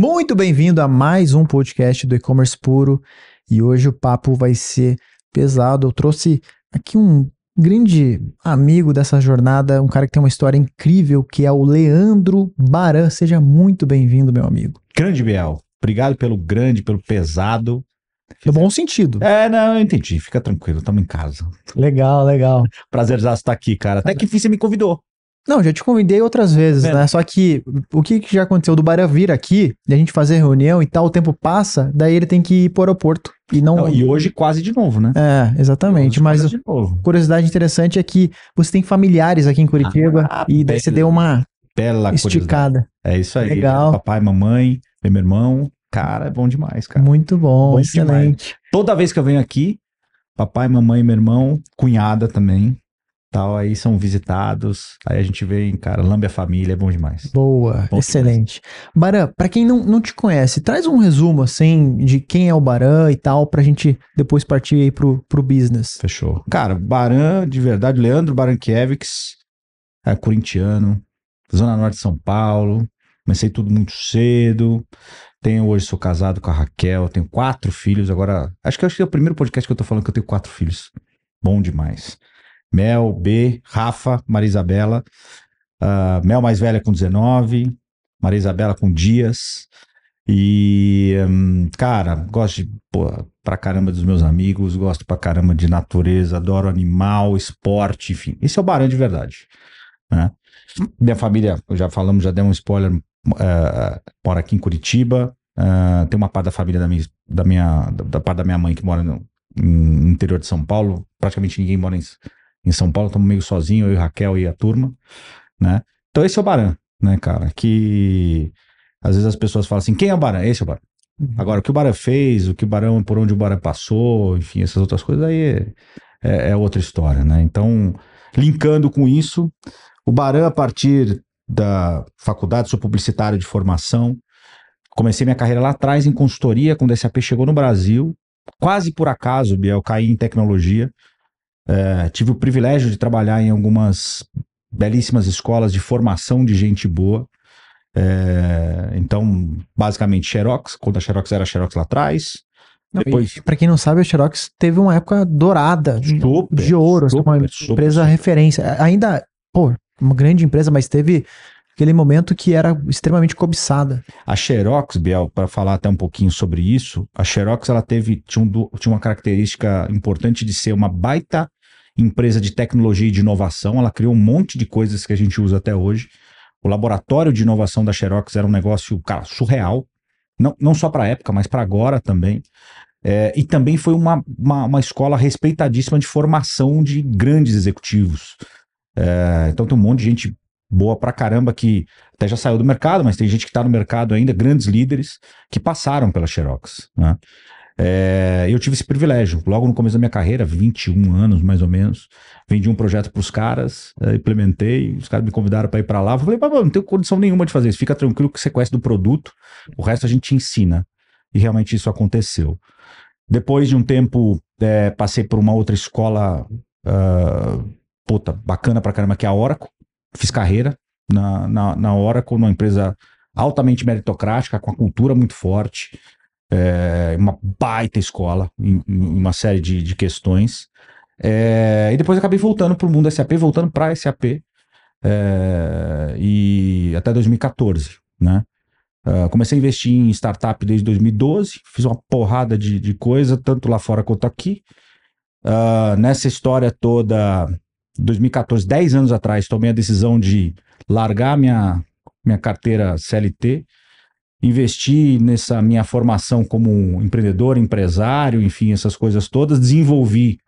Muito bem-vindo a mais um podcast do e-commerce puro e hoje o papo vai ser pesado. Eu trouxe aqui um grande amigo dessa jornada, um cara que tem uma história incrível, que é o Leandro Baran. Seja muito bem-vindo, meu amigo. Grande Biel, obrigado pelo grande, pelo pesado. No bom sentido. É, não, eu entendi. Fica tranquilo, estamos em casa. Legal, legal. Prazer estar tá aqui, cara. Até que enfim você me convidou. Não, já te convidei outras vezes, é. né? Só que o que, que já aconteceu do Bara vir aqui, de a gente fazer reunião e tal, o tempo passa, daí ele tem que ir pro aeroporto. E, não... não e hoje quase de novo, né? É, exatamente. Mas de novo. curiosidade interessante é que você tem familiares aqui em ah, Curitiba ah, e daí bela, você deu uma bela esticada. É isso aí. Legal. Papai, mamãe, meu irmão. Cara, é bom demais, cara. Muito bom, bom excelente. Demais. Toda vez que eu venho aqui, papai, mamãe, meu irmão, cunhada também, tal, aí são visitados, aí a gente vem, cara, lambe a família, é bom demais. Boa, bom excelente. Demais. Baran, para quem não, não te conhece, traz um resumo, assim, de quem é o Baran e tal, pra gente depois partir aí pro, pro business. Fechou. Cara, Baran, de verdade, Leandro Barankiewicz, é corintiano, Zona Norte de São Paulo, comecei tudo muito cedo, tenho hoje, sou casado com a Raquel, tenho quatro filhos, agora, acho que, acho que é o primeiro podcast que eu tô falando que eu tenho quatro filhos. Bom demais. Mel, B, Rafa, Marisabela, uh, Mel mais velha com 19, Marisabela com Dias. E, um, cara, gosto de, pô, pra caramba dos meus amigos, gosto pra caramba de natureza, adoro animal, esporte, enfim. Esse é o Barão de verdade. Né? Minha família, já falamos, já demos um spoiler, uh, mora aqui em Curitiba. Uh, tem uma parte da família da minha, da minha da, da parte da minha mãe que mora no, no interior de São Paulo. Praticamente ninguém mora em, em São Paulo estamos meio sozinho, eu e Raquel e a turma, né? Então esse é o Baran, né, cara? Que às vezes as pessoas falam assim, quem é o Baran? Esse é o Baran. Uhum. Agora, o que o Baran fez, o que o Barão, por onde o Baran passou, enfim, essas outras coisas aí é, é, é outra história, né? Então, linkando com isso, o Baran, a partir da faculdade, sou publicitário de formação, comecei minha carreira lá atrás em consultoria, quando a SAP chegou no Brasil, quase por acaso, Biel, caí em tecnologia, é, tive o privilégio de trabalhar em algumas belíssimas escolas de formação de gente boa. É, então, basicamente, Xerox, quando a Xerox era a Xerox lá atrás. Depois... Para quem não sabe, a Xerox teve uma época dourada, super, de ouro, super, assim, uma super, empresa referência. Ainda, pô, uma grande empresa, mas teve aquele momento que era extremamente cobiçada. A Xerox, Biel, para falar até um pouquinho sobre isso, a Xerox ela teve tinha, um, tinha uma característica importante de ser uma baita empresa de tecnologia e de inovação, ela criou um monte de coisas que a gente usa até hoje. O laboratório de inovação da Xerox era um negócio, cara, surreal. Não, não só para a época, mas para agora também. É, e também foi uma, uma, uma, escola respeitadíssima de formação de grandes executivos. É, então tem um monte de gente boa pra caramba que até já saiu do mercado, mas tem gente que está no mercado ainda, grandes líderes que passaram pela Xerox. Né? É, eu tive esse privilégio, logo no começo da minha carreira, 21 anos mais ou menos, vendi um projeto para os caras, é, implementei, os caras me convidaram para ir para lá. Eu falei, não tenho condição nenhuma de fazer isso, fica tranquilo que você conhece do produto, o resto a gente ensina. E realmente isso aconteceu. Depois de um tempo, é, passei por uma outra escola, uh, puta, bacana para caramba, que é a Oracle. Fiz carreira na, na, na Oracle, numa empresa altamente meritocrática, com a cultura muito forte, é, uma baita escola em, em uma série de, de questões. É, e depois acabei voltando para o mundo SAP, voltando para SAP é, e até 2014, né? Uh, comecei a investir em startup desde 2012, fiz uma porrada de, de coisa, tanto lá fora quanto aqui. Uh, nessa história toda, 2014, 10 anos atrás, tomei a decisão de largar minha, minha carteira CLT investi nessa minha formação como empreendedor, empresário, enfim, essas coisas todas, desenvolvi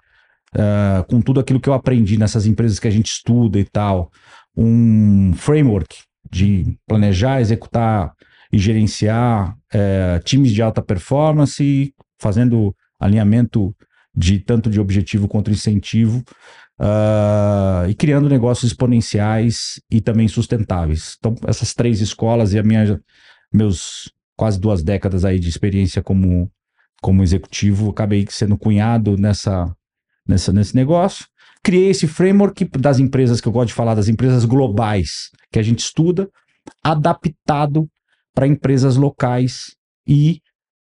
uh, com tudo aquilo que eu aprendi nessas empresas que a gente estuda e tal, um framework de planejar, executar e gerenciar uh, times de alta performance, fazendo alinhamento de tanto de objetivo quanto incentivo uh, e criando negócios exponenciais e também sustentáveis. Então, essas três escolas e a minha meus quase duas décadas aí de experiência como, como executivo, acabei sendo cunhado nessa, nessa, nesse negócio. Criei esse framework das empresas que eu gosto de falar, das empresas globais que a gente estuda, adaptado para empresas locais e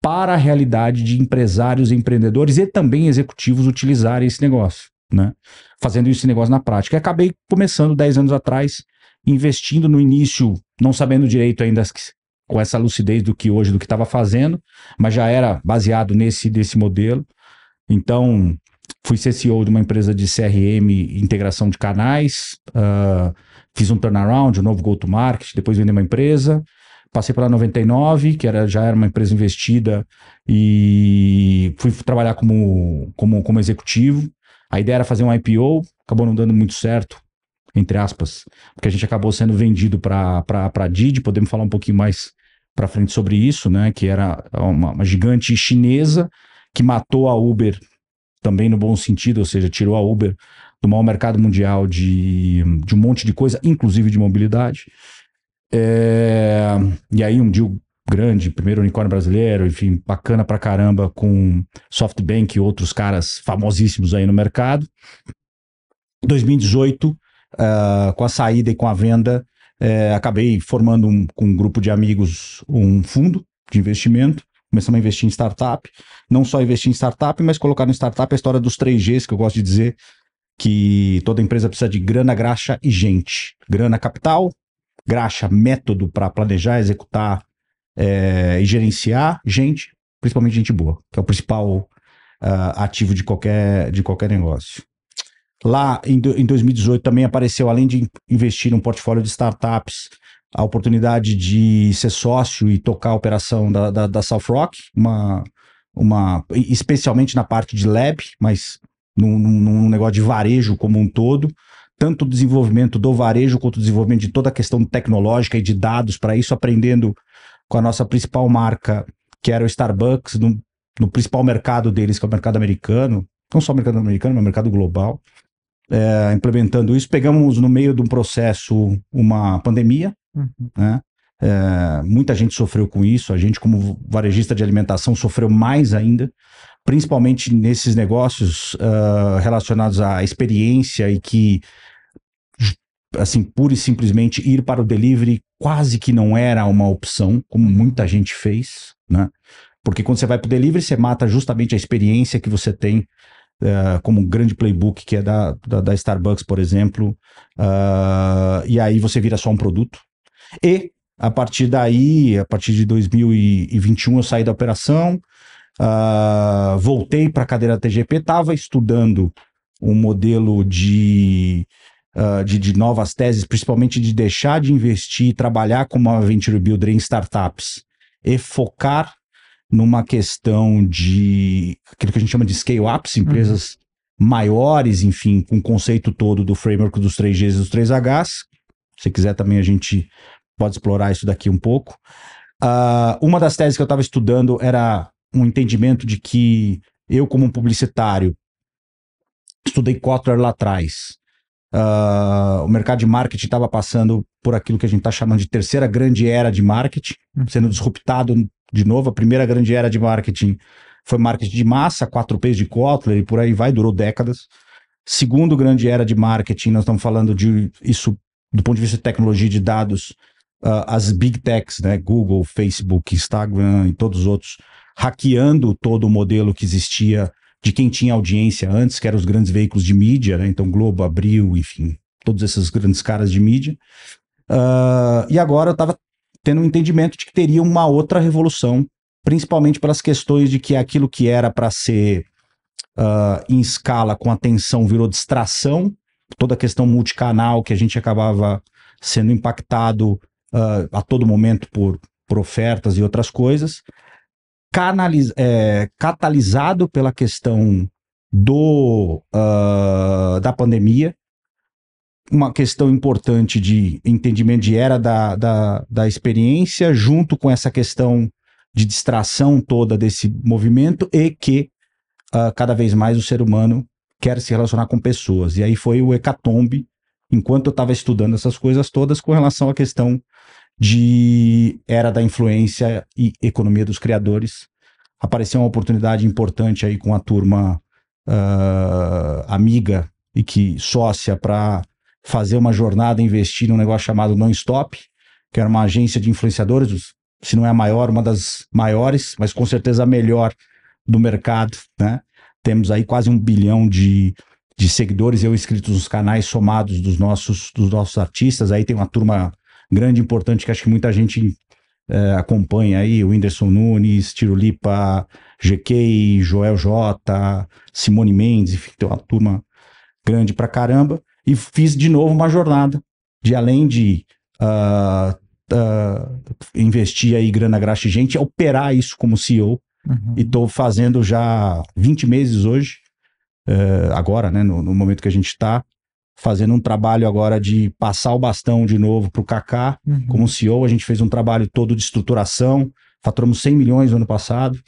para a realidade de empresários, empreendedores e também executivos utilizarem esse negócio, né? Fazendo esse negócio na prática. acabei começando 10 anos atrás, investindo no início, não sabendo direito ainda as, com essa lucidez do que hoje, do que estava fazendo, mas já era baseado nesse desse modelo. Então, fui ser CEO de uma empresa de CRM integração de canais, uh, fiz um turnaround, um novo go-to-market, depois vendi uma empresa, passei pela 99, que era, já era uma empresa investida, e fui trabalhar como, como, como executivo. A ideia era fazer um IPO, acabou não dando muito certo, entre aspas, porque a gente acabou sendo vendido para a Didi, podemos falar um pouquinho mais para frente sobre isso, né? Que era uma, uma gigante chinesa que matou a Uber também no bom sentido, ou seja, tirou a Uber do maior mercado mundial de, de um monte de coisa, inclusive de mobilidade. É, e aí um deal grande, primeiro unicórnio brasileiro, enfim, bacana pra caramba com SoftBank e outros caras famosíssimos aí no mercado. 2018, uh, eh, com a saída e com a venda é, acabei formando um, com um grupo de amigos um fundo de investimento. Começamos a investir em startup. Não só investir em startup, mas colocar no startup a história dos 3Gs, que eu gosto de dizer que toda empresa precisa de grana, graxa e gente. Grana, capital, graxa, método para planejar, executar é, e gerenciar, gente, principalmente gente boa, que é o principal uh, ativo de qualquer, de qualquer negócio. Lá em, em 2018 também apareceu, além de investir num portfólio de startups, a oportunidade de ser sócio e tocar a operação da, da, da South Rock, uma, uma, especialmente na parte de lab, mas num, num negócio de varejo como um todo tanto o desenvolvimento do varejo quanto o desenvolvimento de toda a questão tecnológica e de dados para isso, aprendendo com a nossa principal marca, que era o Starbucks, no, no, principal mercado deles, que é o mercado americano, não só o mercado americano, mas o mercado global é, implementando isso. Pegamos no meio de um processo uma pandemia, uhum. né? É, muita gente sofreu com isso, a gente, como varejista de alimentação, sofreu mais ainda, principalmente nesses negócios uh, relacionados à experiência e que, assim, pura e simplesmente ir para o delivery quase que não era uma opção, como muita gente fez, né? Porque quando você vai para o delivery, você mata justamente a experiência que você tem uh, como um grande playbook que é da, da, da Starbucks, por exemplo, uh, e aí você vira só um produto. E a partir daí, a partir de 2021, eu saí da operação, uh, voltei para a cadeira da TGP, estava estudando um modelo de, uh, de, de, novas teses, principalmente de deixar de investir e trabalhar como uma venture builder em startups e focar numa questão de aquilo que a gente chama de scale-ups, uhum. empresas uhum. maiores, enfim, com o conceito todo do framework dos 3Gs e dos 3Hs. Se quiser também a gente pode explorar isso daqui um pouco. Uh, uma das teses que eu estava estudando era um entendimento de que eu, como um publicitário, estudei Kotler lá atrás. Uh, o mercado de marketing estava passando por aquilo que a gente está chamando de terceira grande era de marketing, uhum. sendo disruptado de novo, a primeira grande era de marketing foi marketing de massa, 4Ps de Kotler e por aí vai, durou décadas. Segundo grande era de marketing, nós estamos falando de isso do ponto de vista de tecnologia de dados, uh, as big techs, né, Google, Facebook, Instagram e todos os outros, hackeando todo o modelo que existia de quem tinha audiência antes, que eram os grandes veículos de mídia, né? então Globo, Abril, enfim, todos esses grandes caras de mídia. Uh, e agora eu estava tendo um entendimento de que teria uma outra revolução, principalmente pelas questões de que aquilo que era para ser uh, em escala com atenção virou distração, toda a questão multicanal que a gente acabava sendo impactado uh, a todo momento por, por ofertas e outras coisas, canaliz, é, catalisado pela questão do uh, da pandemia, uma questão importante de entendimento de era da, da, da experiência, junto com essa questão de distração toda desse movimento, e que uh, cada vez mais o ser humano quer se relacionar com pessoas. E aí foi o hecatombe, enquanto eu estava estudando essas coisas todas, com relação à questão de era da influência e economia dos criadores. Apareceu uma oportunidade importante aí com a turma uh, amiga e que sócia para fazer uma jornada, investir num negócio chamado Nonstop, que era uma agência de influenciadores, se não é a maior, uma das maiores, mas com certeza a melhor do mercado, né? Temos aí quase um bilhão de, de seguidores eu inscritos nos canais somados dos nossos, dos nossos artistas. Aí tem uma turma grande, importante, que acho que muita gente é, acompanha aí, o Whindersson Nunes, Tiro Lipa, GK, Joel J, Simone Mendes, enfim, tem uma turma grande pra caramba. E fiz de novo uma jornada de além de uh, uh, investir aí grana, graxa e gente, operar isso como CEO. Uhum. E estou fazendo já 20 meses hoje, uh, agora, né, no, no, momento que a gente está, fazendo um trabalho agora de passar o bastão de novo para o Kaká uhum. como CEO. A gente fez um trabalho todo de estruturação, faturamos 100 milhões no ano passado.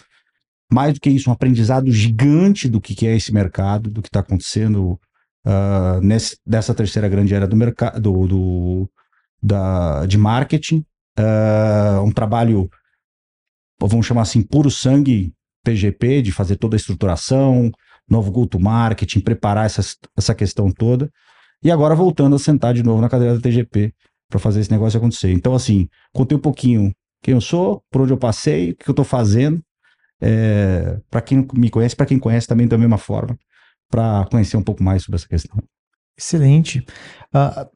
Mais do que isso, um aprendizado gigante do que, que é esse mercado, do que está acontecendo uh, nesse, dessa terceira grande era do mercado do, do, da, de marketing. Uh, um trabalho, vamos chamar assim, puro sangue PGP, de fazer toda a estruturação, novo culto marketing, preparar essa, essa questão toda. E agora voltando a sentar de novo na cadeira da TGP para fazer esse negócio acontecer. Então, assim, contei um pouquinho quem eu sou, por onde eu passei, o que eu estou fazendo. É, para quem me conhece, para quem conhece também da mesma forma para conhecer um pouco mais sobre essa questão. Excelente. Uh,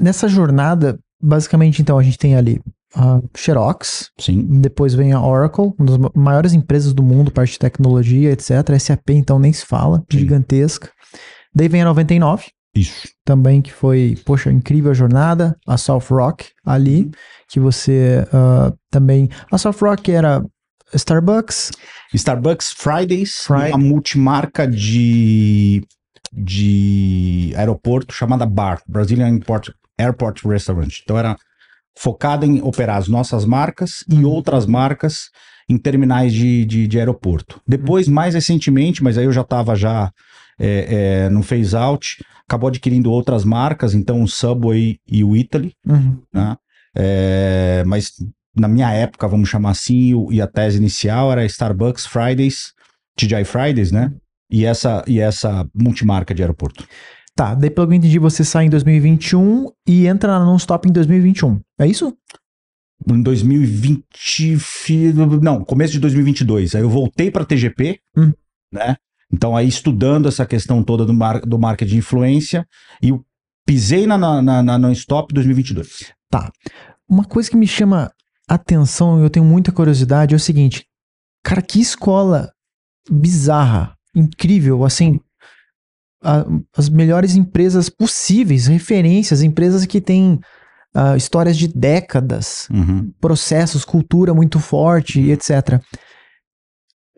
nessa jornada, basicamente, então, a gente tem ali a ah, Xerox. Sim. Depois vem a Oracle, uma das maiores empresas do mundo, parte de tecnologia, etc. A SAP, então, nem se fala, Sim. gigantesca. Daí vem a 99. Isso. Também que foi, poxa, incrível a jornada. A South Rock ali, uhum. que você uh, também. A South Rock era Starbucks. Starbucks Fridays, Friday. uma multimarca de, de aeroporto chamada BAR, Brazilian Airport, Airport Restaurant. Então era focada em operar as nossas marcas e uhum. outras marcas em terminais de, de, de aeroporto. Depois, uhum. mais recentemente, mas aí eu já estava já é, é, no phase out, acabou adquirindo outras marcas, então o Subway e o Italy, uhum. né? É, mas na minha época, vamos chamar assim, e a tese inicial era Starbucks Fridays, TGI Fridays, né? E essa, e essa multimarca de aeroporto. Tá, daí pelo que eu entendi, você sai em 2021 e entra na non-stop em 2021, é isso? Em 2020. Não, começo de 2022. Aí eu voltei para TGP, hum. né? Então, aí estudando essa questão toda do, mar, do marketing de influência, e eu pisei na, na, na, na non-stop 2022. Tá. Uma coisa que me chama atenção, eu tenho muita curiosidade, é o seguinte, cara, que escola bizarra, incrível, assim, a, as melhores empresas possíveis, referências, empresas que têm uh, histórias de décadas, uhum. processos, cultura muito forte, uhum. etc.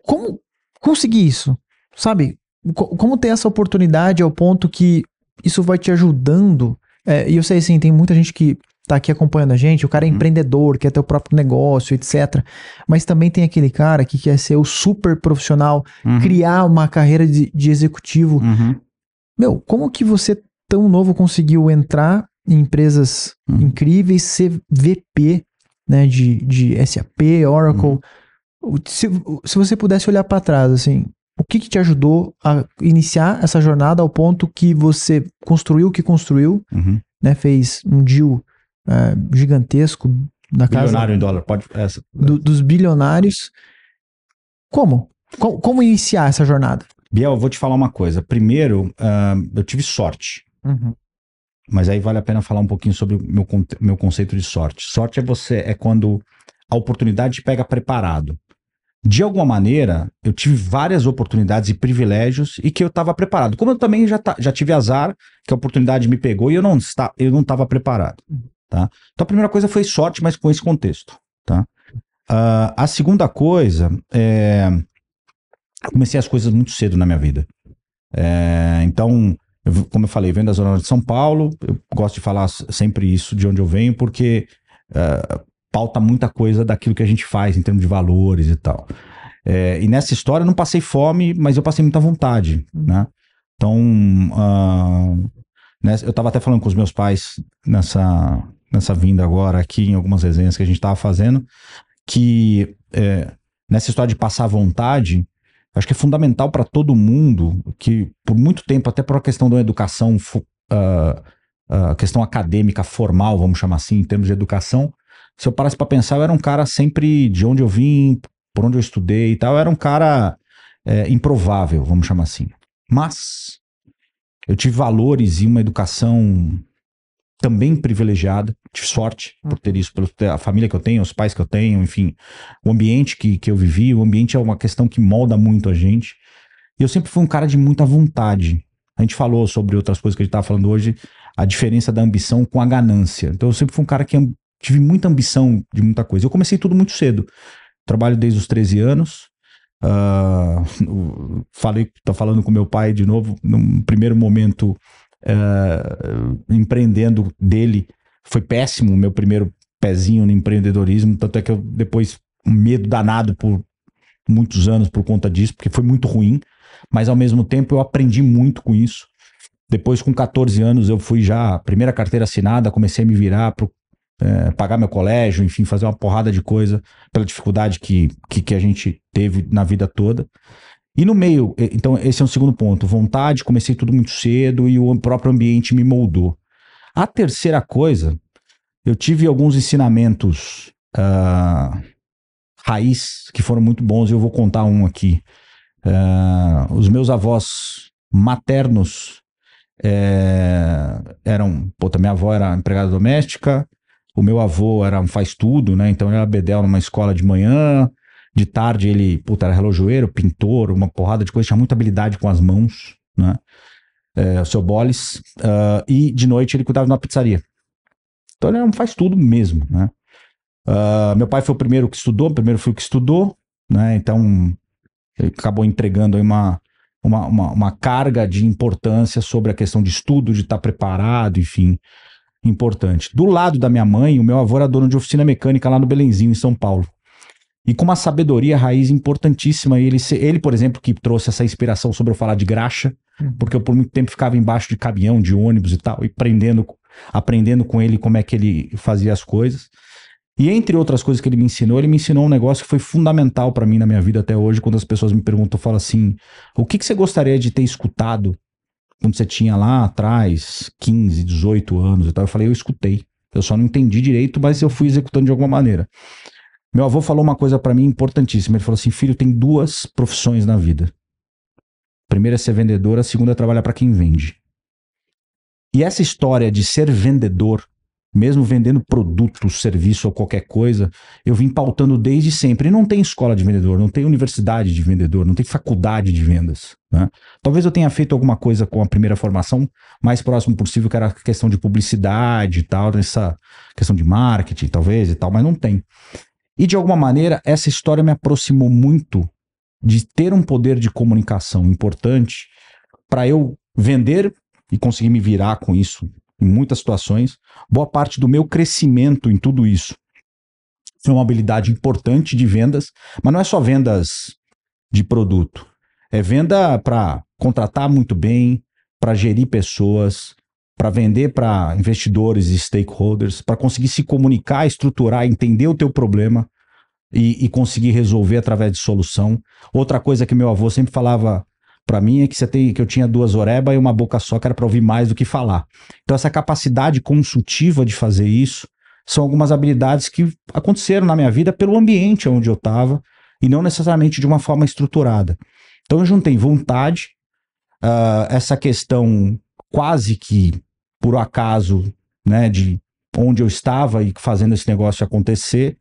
Como conseguir isso? Sabe? Como ter essa oportunidade ao ponto que isso vai te ajudando? É, e eu sei, assim, tem muita gente que tá aqui acompanhando a gente, o cara é uhum. empreendedor, quer ter o próprio negócio, etc. Mas também tem aquele cara que quer ser o super profissional, uhum. criar uma carreira de, de executivo. Uhum. Meu, como que você, tão novo, conseguiu entrar em empresas uhum. incríveis, ser VP né, de, de SAP, Oracle? Uhum. Se, se você pudesse olhar para trás, assim, o que, que, te ajudou a iniciar essa jornada ao ponto que você construiu o que construiu, uhum. né, fez um deal é, gigantesco. Na casa Bilionário em dólar, pode. Essa, do, dos bilionários. Como? como? Como iniciar essa jornada? Biel, eu vou te falar uma coisa. Primeiro, uh, eu tive sorte. Uhum. Mas aí vale a pena falar um pouquinho sobre o meu, meu conceito de sorte. Sorte é você, é quando a oportunidade te pega preparado. De alguma maneira, eu tive várias oportunidades e privilégios e que eu estava preparado. Como eu também já, já tive azar, que a oportunidade me pegou e eu não estava preparado. Uhum. Tá? Então a primeira coisa foi sorte, mas com esse contexto. Tá? Uh, a segunda coisa é. Eu comecei as coisas muito cedo na minha vida. É, então, eu, como eu falei, venho da Zona Norte de São Paulo, eu gosto de falar sempre isso de onde eu venho, porque uh, pauta muita coisa daquilo que a gente faz em termos de valores e tal. É, e nessa história eu não passei fome, mas eu passei muita vontade, né? Então, uh, eu estava até falando com os meus pais nessa, nessa vinda agora aqui em algumas resenhas que a gente estava fazendo, que é, nessa história de passar vontade, acho que é fundamental para todo mundo que, por muito tempo, até por uma questão da educação, a uh, uh, ah, questão acadêmica formal, vamos chamar assim, em termos de educação, se eu parasse para pensar, eu era um cara sempre de onde eu vim, por onde eu estudei e tal, eu era um cara é, improvável, vamos chamar assim. Mas eu tive valores e uma educação também privilegiada, tive sorte por ter uhum. isso, pela a família que eu tenho, os pais que eu tenho, enfim, o ambiente que, que eu vivi, o ambiente é uma questão que molda muito a gente. E eu sempre fui um cara de muita vontade. A gente falou sobre outras coisas que a gente estava falando hoje, a diferença da ambição com a ganância. Então eu sempre fui um cara que tive muita ambição de muita coisa. Eu comecei tudo muito cedo. Trabalho desde os 13 anos, Uh, falei, tô falando com meu pai de novo, no primeiro momento uh, empreendendo dele. Foi péssimo o meu primeiro pezinho no empreendedorismo, tanto é que eu depois um medo danado por muitos anos por conta disso, porque foi muito ruim, mas ao mesmo tempo eu aprendi muito com isso. Depois, com 14 anos, eu fui já, primeira carteira assinada, comecei a me virar para é, pagar meu colégio, enfim, fazer uma porrada de coisa pela dificuldade que, que, que, a gente teve na vida toda. E no meio, então esse é um segundo ponto, vontade, comecei tudo muito cedo e o próprio ambiente me moldou. A terceira coisa, eu tive alguns ensinamentos uh, raiz que foram muito bons e eu vou contar um aqui. Uh, os meus avós maternos é, eram, puta, minha avó era empregada doméstica, o meu avô era um faz tudo, né? Então ele era bedel numa escola de manhã, de tarde ele, puta, era relojoeiro, pintor, uma porrada de coisa, tinha muita habilidade com as mãos, né? É, o seu Bolis. Uh, e de noite ele cuidava de uma pizzaria. Então ele faz tudo mesmo, né? Uh, meu pai foi o primeiro que estudou, o primeiro foi o que estudou, né? Então ele acabou entregando aí uma, uma, uma, uma, carga de importância sobre a questão de estudo, de estar tá preparado, enfim, importante. Do lado da minha mãe, o meu avô era dono de oficina mecânica lá no Belenzinho, em São Paulo e com uma sabedoria raiz importantíssima. Ele, ele, por exemplo, que trouxe essa inspiração sobre eu falar de graxa, hum. porque eu por muito tempo ficava embaixo de caminhão, de ônibus e tal, e aprendendo, aprendendo com ele como é que ele fazia as coisas. E entre outras coisas que ele me ensinou, ele me ensinou um negócio que foi fundamental para mim na minha vida até hoje, quando as pessoas me perguntam, falam assim: "O que que você gostaria de ter escutado quando você tinha lá atrás 15, 18 anos e tal?" Eu falei: "Eu escutei. Eu só não entendi direito, mas eu fui executando de alguma maneira." Meu avô falou uma coisa para mim importantíssima. Ele falou assim: filho, tem duas profissões na vida. primeira é ser vendedor, a segunda é trabalhar para quem vende. E essa história de ser vendedor, mesmo vendendo produto, serviço ou qualquer coisa, eu vim pautando desde sempre. E não tem escola de vendedor, não tem universidade de vendedor, não tem faculdade de vendas. Né? Talvez eu tenha feito alguma coisa com a primeira formação mais próximo possível, que era a questão de publicidade e tal, essa questão de marketing, talvez e tal, mas não tem. E de alguma maneira, essa história me aproximou muito de ter um poder de comunicação importante para eu vender e conseguir me virar com isso em muitas situações. Boa parte do meu crescimento em tudo isso foi uma habilidade importante de vendas, mas não é só vendas de produto. É venda para contratar muito bem, para gerir pessoas, para vender para investidores e stakeholders, para conseguir se comunicar, estruturar, entender o teu problema e, e, conseguir resolver através de solução. Outra coisa que meu avô sempre falava para mim é que você tem que eu tinha duas orebas e uma boca só que era para ouvir mais do que falar. Então essa capacidade consultiva de fazer isso são algumas habilidades que aconteceram na minha vida pelo ambiente onde eu estava e não necessariamente de uma forma estruturada. Então eu juntei vontade, uh, essa questão quase que por acaso, né, de onde eu estava e fazendo esse negócio acontecer.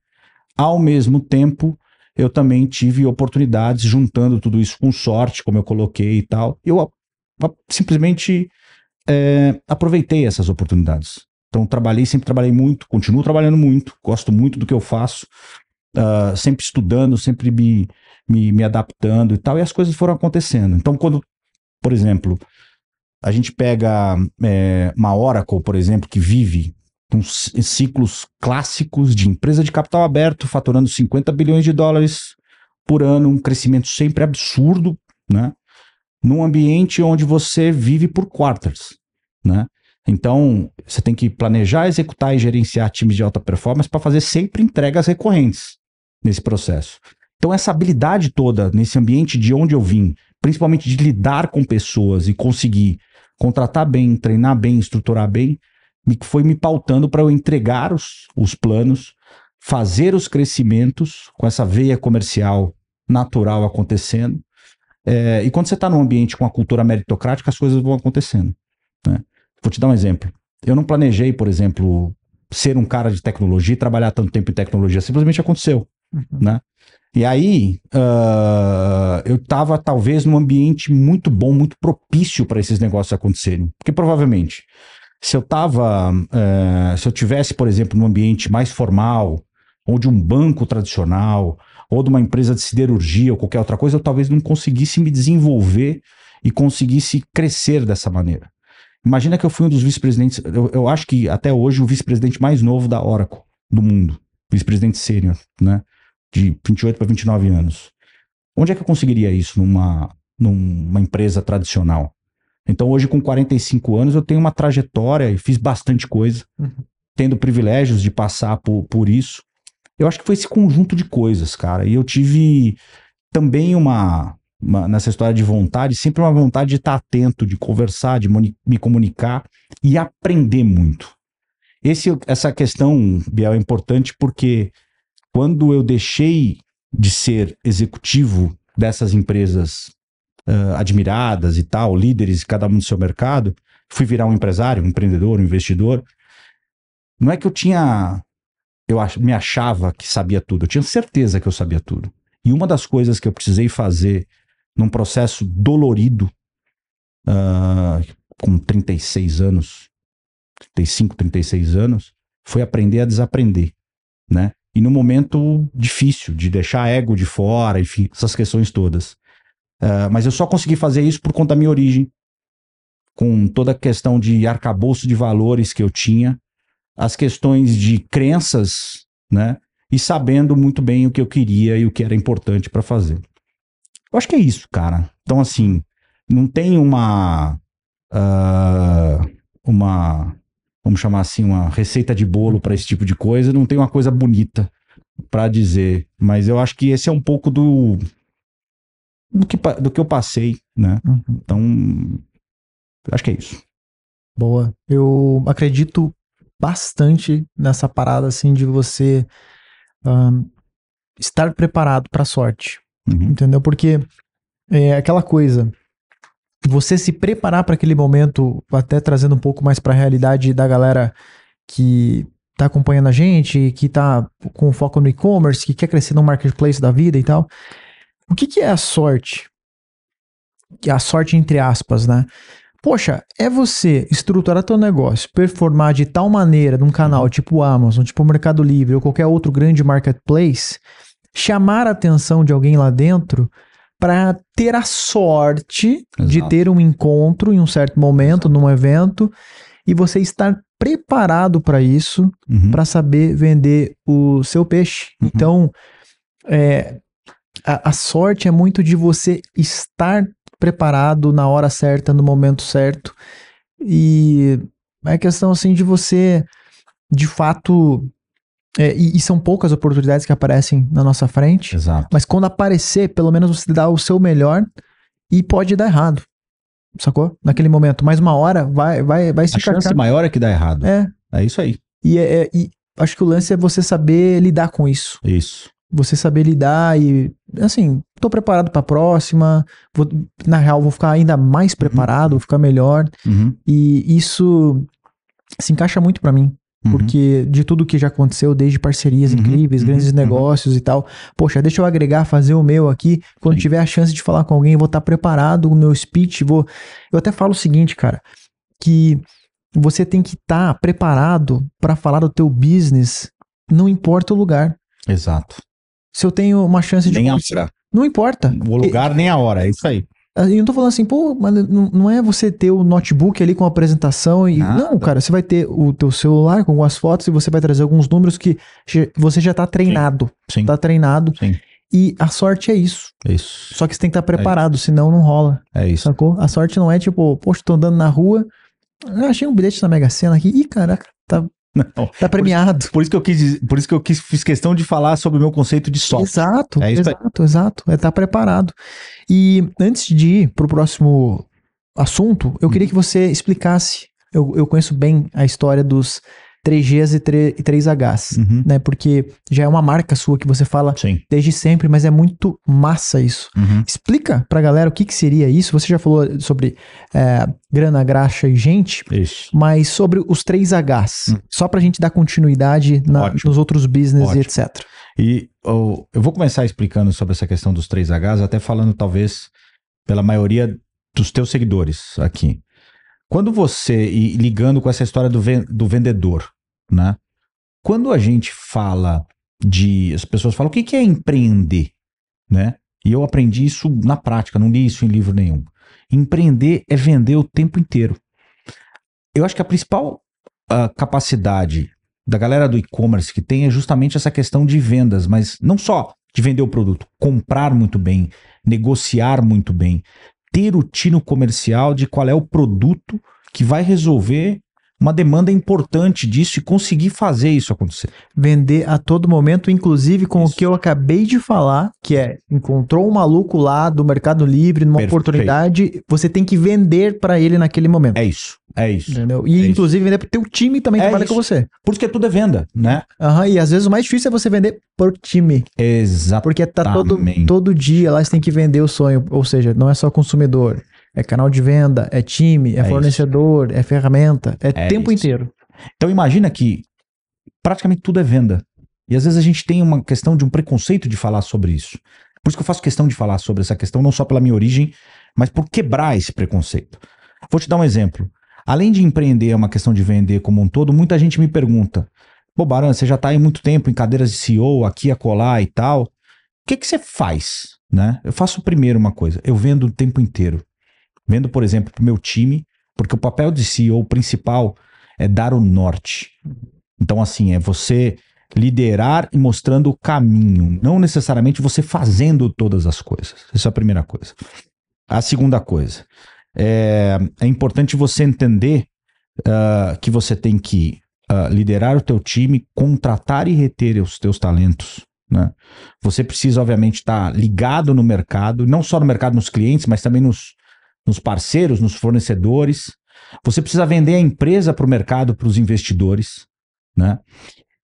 Ao mesmo tempo, eu também tive oportunidades juntando tudo isso com sorte, como eu coloquei e tal. Eu simplesmente é, aproveitei essas oportunidades. Então, trabalhei, sempre trabalhei muito, continuo trabalhando muito, gosto muito do que eu faço, uh, sempre estudando, sempre me, me, me, adaptando e tal, e as coisas foram acontecendo. Então, quando, por exemplo, a gente pega é, uma Oracle, por exemplo, que vive com ciclos clássicos de empresa de capital aberto, faturando 50 bilhões de dólares por ano, um crescimento sempre absurdo, né? Num ambiente onde você vive por quarters, né? Então, você tem que planejar, executar e gerenciar times de alta performance para fazer sempre entregas recorrentes nesse processo. Então, essa habilidade toda nesse ambiente de onde eu vim, principalmente de lidar com pessoas e conseguir contratar bem, treinar bem, estruturar bem, me, foi me pautando para eu entregar os, os planos, fazer os crescimentos com essa veia comercial natural acontecendo. É, e quando você está num ambiente com a cultura meritocrática, as coisas vão acontecendo. Né? Vou te dar um exemplo. Eu não planejei, por exemplo, ser um cara de tecnologia e trabalhar tanto tempo em tecnologia. Simplesmente aconteceu. Uhum. Né? E aí, uh, eu estava talvez num ambiente muito bom, muito propício para esses negócios acontecerem. Porque provavelmente, se eu tava, uh, se eu tivesse, por exemplo, num ambiente mais formal, ou de um banco tradicional, ou de uma empresa de siderurgia ou qualquer outra coisa, eu talvez não conseguisse me desenvolver e conseguisse crescer dessa maneira. Imagina que eu fui um dos vice-presidentes, eu, eu acho que até hoje o vice-presidente mais novo da Oracle do mundo, vice-presidente sênior, né? de 28 para 29 anos. Onde é que eu conseguiria isso numa, numa empresa tradicional? Então, hoje, com 45 anos, eu tenho uma trajetória e fiz bastante coisa, uhum. tendo privilégios de passar por, por isso. Eu acho que foi esse conjunto de coisas, cara. E eu tive também uma, uma nessa história de vontade, sempre uma vontade de estar atento, de conversar, de me comunicar e aprender muito. Esse, essa questão, Biel, é importante porque quando eu deixei de ser executivo dessas empresas uh, admiradas e tal, líderes, cada um no seu mercado, fui virar um empresário, um empreendedor, um investidor. Não é que eu tinha. Eu ach, me achava que sabia tudo, eu tinha certeza que eu sabia tudo. E uma das coisas que eu precisei fazer num processo dolorido, uh, com 36 anos, 35, 36 anos, foi aprender a desaprender, né? E num momento difícil, de deixar ego de fora, enfim, essas questões todas. Uh, mas eu só consegui fazer isso por conta da minha origem. Com toda a questão de arcabouço de valores que eu tinha, as questões de crenças, né? E sabendo muito bem o que eu queria e o que era importante para fazer. Eu acho que é isso, cara. Então, assim, não tem uma. Uh, uma vamos chamar assim, uma receita de bolo para esse tipo de coisa, não tem uma coisa bonita para dizer, mas eu acho que esse é um pouco do do que, do que eu passei, né? Uhum. Então, acho que é isso. Boa. Eu acredito bastante nessa parada assim de você um, estar preparado para sorte, uhum. entendeu? Porque é aquela coisa você se preparar para aquele momento, até trazendo um pouco mais para a realidade da galera que está acompanhando a gente, que está com foco no e-commerce, que quer crescer no marketplace da vida e tal. O que, que é a sorte? A sorte entre aspas, né? Poxa, é você estruturar teu negócio, performar de tal maneira num canal tipo Amazon, tipo Mercado Livre ou qualquer outro grande marketplace, chamar a atenção de alguém lá dentro para ter a sorte Exato. de ter um encontro em um certo momento, Exato. num evento, e você estar preparado para isso, uhum. para saber vender o seu peixe. Uhum. Então, é, a, a, sorte é muito de você estar preparado na hora certa, no momento certo, e é questão assim de você, de fato, é, e, e, são poucas oportunidades que aparecem na nossa frente. Exato. Mas quando aparecer, pelo menos você dá o seu melhor e pode dar errado. Sacou? Naquele momento. Mas uma hora vai, vai, vai se A encarcar. chance maior é que dá errado. É. É isso aí. E, é, é, e acho que o lance é você saber lidar com isso. Isso. Você saber lidar e, assim, tô preparado pra próxima. Vou, na real, vou ficar ainda mais uhum. preparado, uhum. vou ficar melhor. Uhum. E isso se encaixa muito para mim. Uhum. Porque uhum. de tudo que já aconteceu, desde parcerias uhum. incríveis, uhum. grandes uhum. negócios e tal, poxa, deixa eu agregar, fazer o meu aqui. Quando Sim. tiver a chance de falar com alguém, vou estar tá preparado, o meu speech, vou. Eu até falo o seguinte, cara, que você tem que estar tá preparado para falar do teu business, não importa o lugar. Exato. Se eu tenho uma chance de. Nem a... Não importa. O lugar e... nem a hora, é isso aí. Ah, eu não tô falando assim, pô, mas não é você ter o notebook ali com a apresentação e. Nada. Não, cara, você vai ter o teu celular com algumas fotos e você vai trazer alguns números que você já tá treinado. Sim. Tá treinado. Sim. E a sorte é isso. É isso. Só que você tem que estar tá é preparado, é senão não rola. É isso. Sacou? A sorte não é tipo, poxa, tô andando na rua, achei um bilhete na Mega Sena aqui. Ih, caraca, tá não. Tá premiado. Por, por, isso que eu quis, por isso que eu quis, fiz questão de falar sobre o meu conceito de soft. Exato, é exato, exato. É estar tá preparado. E antes de ir para o próximo assunto, eu hum. queria que você explicasse. Eu, eu conheço bem a história dos 3Gs e 3, hs uhum. né? Porque já é uma marca sua que você fala Sim. desde sempre, mas é muito massa isso. Uhum. Explica pra galera o que, que seria isso. Você já falou sobre é, grana, graxa e gente, isso. mas sobre os 3Hs, uhum. só pra gente dar continuidade na, nos outros business Ótimo. e etc. E eu vou começar explicando sobre essa questão dos 3Hs, até falando talvez pela maioria dos teus seguidores aqui. Quando você, e ligando com essa história do, ven do vendedor, né? Quando a gente fala de. As pessoas falam o que, que é empreender, né? E eu aprendi isso na prática, não li isso em livro nenhum. Empreender é vender o tempo inteiro. Eu acho que a principal uh, capacidade da galera do e-commerce que tem é justamente essa questão de vendas, mas não só de vender o produto, comprar muito bem, negociar muito bem, ter o tino comercial de qual é o produto que vai resolver uma demanda importante disso e conseguir fazer isso acontecer. Vender a todo momento, inclusive com isso. o que eu acabei de falar, que é encontrou um maluco lá do Mercado Livre numa Perfeito. oportunidade, você tem que vender para ele naquele momento. É isso. É isso. Entendeu? E é inclusive isso. vender o teu time também é trabalha isso. com você. Porque tudo é venda, né? Aham, e às vezes o mais difícil é você vender por time. Exatamente. Porque tá todo, todo dia lá você tem que vender o sonho, ou seja, não é só consumidor é canal de venda, é time, é, é fornecedor, isso. é ferramenta, é, é tempo isso. inteiro. Então imagina que praticamente tudo é venda. E às vezes a gente tem uma questão de um preconceito de falar sobre isso. Por isso que eu faço questão de falar sobre essa questão, não só pela minha origem, mas por quebrar esse preconceito. Vou te dar um exemplo. Além de empreender é uma questão de vender como um todo, muita gente me pergunta: Pô, Baran, você já está aí muito tempo em cadeiras de CEO, aqui, acolá e tal. O que, que você faz? Né? Eu faço primeiro uma coisa: eu vendo o tempo inteiro. Vendo, por exemplo, para o meu time, porque o papel de CEO principal é dar o norte. Então, assim, é você liderar e mostrando o caminho, não necessariamente você fazendo todas as coisas. Essa é a primeira coisa. A segunda coisa, é, é importante você entender uh, que você tem que uh, liderar o teu time, contratar e reter os teus talentos. Né? Você precisa, obviamente, estar tá ligado no mercado, não só no mercado, nos clientes, mas também nos, nos parceiros, nos fornecedores. Você precisa vender a empresa para o mercado, para os investidores. Né?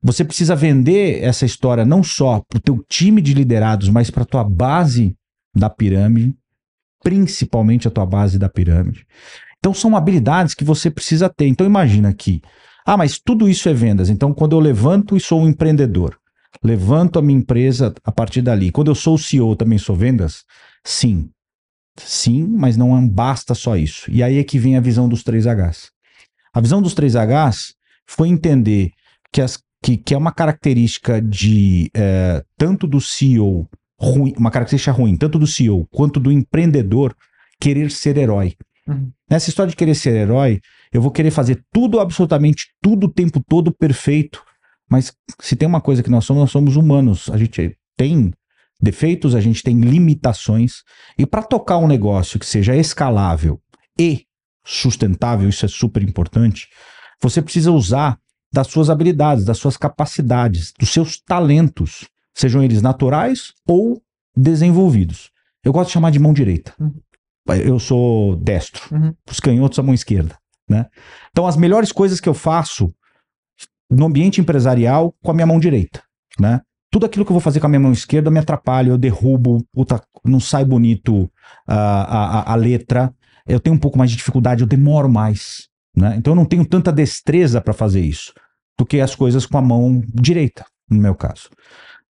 Você precisa vender essa história não só para o teu time de liderados, mas para a tua base da pirâmide, principalmente a tua base da pirâmide. Então são habilidades que você precisa ter. Então imagina que, ah, mas tudo isso é vendas. Então quando eu levanto e sou um empreendedor, levanto a minha empresa a partir dali. Quando eu sou o CEO, também sou vendas? Sim, sim, mas não basta só isso. E aí é que vem a visão dos 3Hs. A visão dos 3Hs foi entender que, as, que, que é uma característica de é, tanto do CEO ruim, uma característica ruim, tanto do CEO quanto do empreendedor querer ser herói. Uhum. Nessa história de querer ser herói, eu vou querer fazer tudo, absolutamente tudo, o tempo todo perfeito. Mas se tem uma coisa que nós somos, nós somos humanos. A gente tem defeitos, a gente tem limitações. E para tocar um negócio que seja escalável e sustentável, isso é super importante, você precisa usar das suas habilidades, das suas capacidades, dos seus talentos, sejam eles naturais ou desenvolvidos. Eu gosto de chamar de mão direita. Uhum. Eu sou destro. Uhum. Os canhotos a mão esquerda. Né? Então, as melhores coisas que eu faço no ambiente empresarial com a minha mão direita. Né? tudo aquilo que eu vou fazer com a minha mão esquerda me atrapalha, eu derrubo, puta, não sai bonito ah, a, a, a letra, eu tenho um pouco mais de dificuldade, eu demoro mais. Né? Então eu não tenho tanta destreza para fazer isso do que as coisas com a mão direita, no meu caso.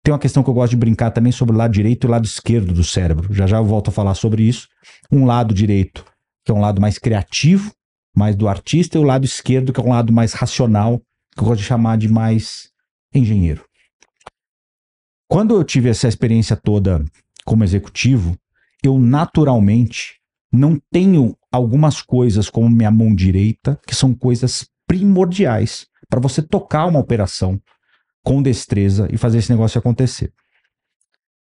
Tem uma questão que eu gosto de brincar também sobre o lado direito e o lado esquerdo do cérebro. Já já eu volto a falar sobre isso. Um lado direito, que é um lado mais criativo, mais do artista, e o lado esquerdo, que é um lado mais racional, que eu gosto de chamar de mais engenheiro. Quando eu tive essa experiência toda como executivo, eu naturalmente não tenho algumas coisas como minha mão direita, que são coisas primordiais para você tocar uma operação com destreza e fazer esse negócio acontecer.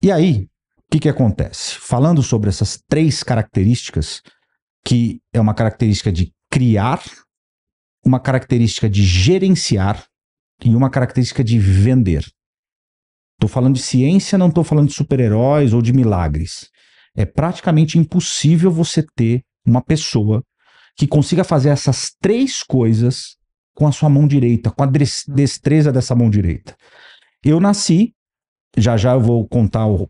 E aí, o que, que acontece? Falando sobre essas três características, que é uma característica de criar, uma característica de gerenciar e uma característica de vender tô falando de ciência, não tô falando de super-heróis ou de milagres. É praticamente impossível você ter uma pessoa que consiga fazer essas três coisas com a sua mão direita, com a hum. destreza dessa mão direita. Eu nasci, já já eu vou contar, o,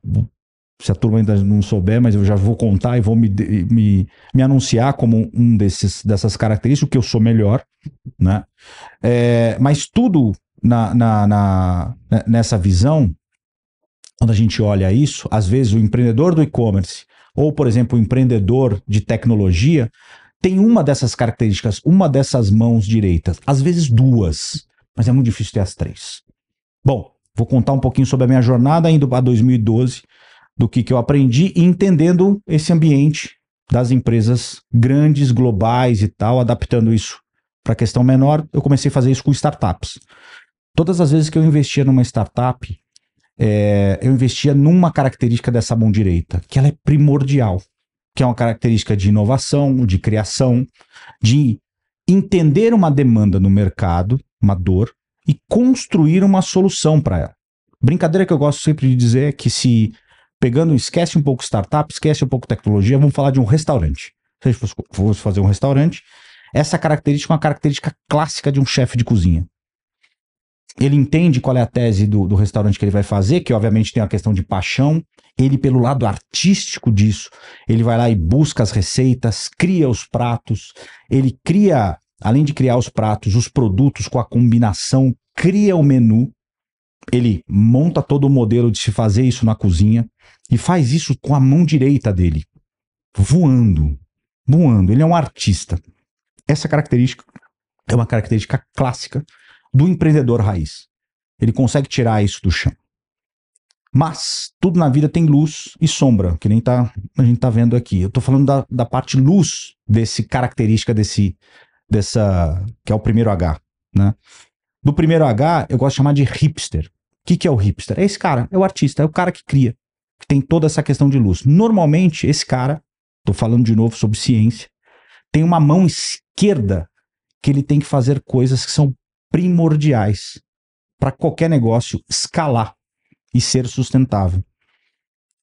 se a turma ainda não souber, mas eu já vou contar e vou me, me, me anunciar como um desses, dessas características, o que eu sou melhor, né? É, mas tudo na, na, na, né, nessa visão quando a gente olha isso, às vezes o empreendedor do e-commerce ou, por exemplo, o empreendedor de tecnologia tem uma dessas características, uma dessas mãos direitas, às vezes duas, mas é muito difícil ter as três. Bom, vou contar um pouquinho sobre a minha jornada indo para 2012, do que, que eu aprendi e entendendo esse ambiente das empresas grandes, globais e tal, adaptando isso para a questão menor, eu comecei a fazer isso com startups. Todas as vezes que eu investia numa startup, é, eu investia numa característica dessa mão direita, que ela é primordial, que é uma característica de inovação, de criação, de entender uma demanda no mercado, uma dor, e construir uma solução para ela. Brincadeira que eu gosto sempre de dizer é que se pegando, esquece um pouco startup, esquece um pouco tecnologia, vamos falar de um restaurante. Se a gente fosse fazer um restaurante, essa característica é uma característica clássica de um chefe de cozinha ele entende qual é a tese do, do restaurante que ele vai fazer, que obviamente tem uma questão de paixão. Ele, pelo lado artístico disso, ele vai lá e busca as receitas, cria os pratos, ele cria, além de criar os pratos, os produtos com a combinação, cria o menu, ele monta todo o modelo de se fazer isso na cozinha e faz isso com a mão direita dele, voando, voando. Ele é um artista. Essa característica é uma característica clássica do empreendedor raiz. Ele consegue tirar isso do chão. Mas tudo na vida tem luz e sombra, que nem tá, a gente tá vendo aqui. Eu tô falando da, da parte luz desse característica desse dessa que é o primeiro H, né? Do primeiro H, eu gosto de chamar de hipster. O que, que é o hipster? É esse cara, é o artista, é o cara que cria, que tem toda essa questão de luz. Normalmente, esse cara, tô falando de novo sobre ciência, tem uma mão esquerda que ele tem que fazer coisas que são primordiais para qualquer negócio escalar e ser sustentável.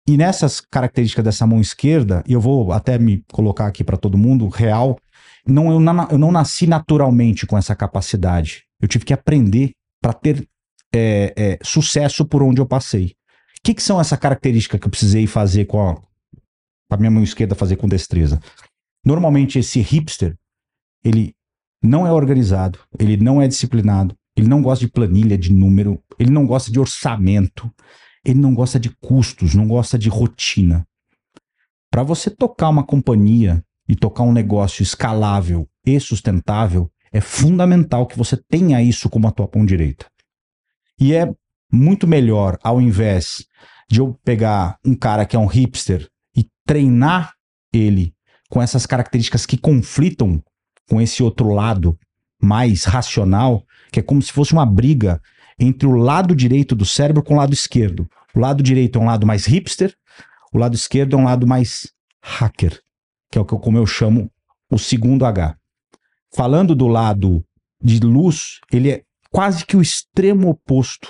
E nessas características dessa mão esquerda, e eu vou até me colocar aqui para todo mundo, real, não, eu, na, eu, não nasci naturalmente com essa capacidade. Eu tive que aprender para ter é, é, sucesso por onde eu passei. O que, que, são essa característica que eu precisei fazer com a, a minha mão esquerda fazer com destreza? Normalmente esse hipster, ele não é organizado, ele não é disciplinado, ele não gosta de planilha, de número, ele não gosta de orçamento, ele não gosta de custos, não gosta de rotina. Para você tocar uma companhia e tocar um negócio escalável e sustentável, é fundamental que você tenha isso como a tua pão direita. E é muito melhor, ao invés de eu pegar um cara que é um hipster e treinar ele com essas características que conflitam com esse outro lado mais racional, que é como se fosse uma briga entre o lado direito do cérebro com o lado esquerdo. O lado direito é um lado mais hipster, o lado esquerdo é um lado mais hacker, que é o que eu, como eu chamo o segundo H. Falando do lado de luz, ele é quase que o extremo oposto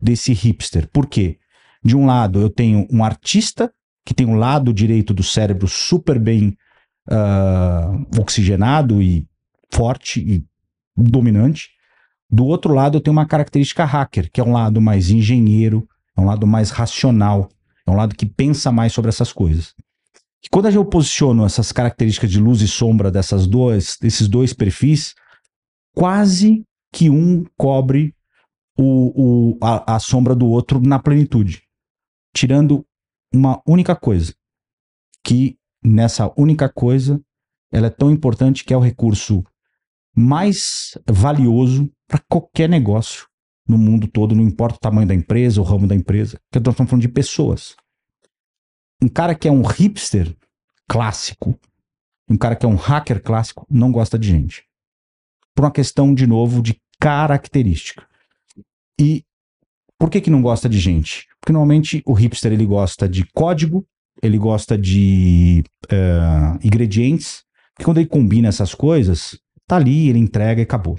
desse hipster. Por quê? De um lado, eu tenho um artista que tem o um lado direito do cérebro super bem uh, oxigenado e forte e dominante. Do outro lado, eu tenho uma característica hacker, que é um lado mais engenheiro, é um lado mais racional, é um lado que pensa mais sobre essas coisas. E quando eu posiciono essas características de luz e sombra dessas duas, desses dois perfis, quase que um cobre o, o, a, a sombra do outro na plenitude, tirando uma única coisa, que nessa única coisa, ela é tão importante que é o recurso mais valioso para qualquer negócio no mundo todo, não importa o tamanho da empresa, o ramo da empresa, porque nós estamos falando de pessoas. Um cara que é um hipster clássico, um cara que é um hacker clássico, não gosta de gente. Por uma questão, de novo, de característica. E por que, que não gosta de gente? Porque normalmente o hipster ele gosta de código, ele gosta de eh, ingredientes, que quando ele combina essas coisas, tá ali, ele entrega e acabou.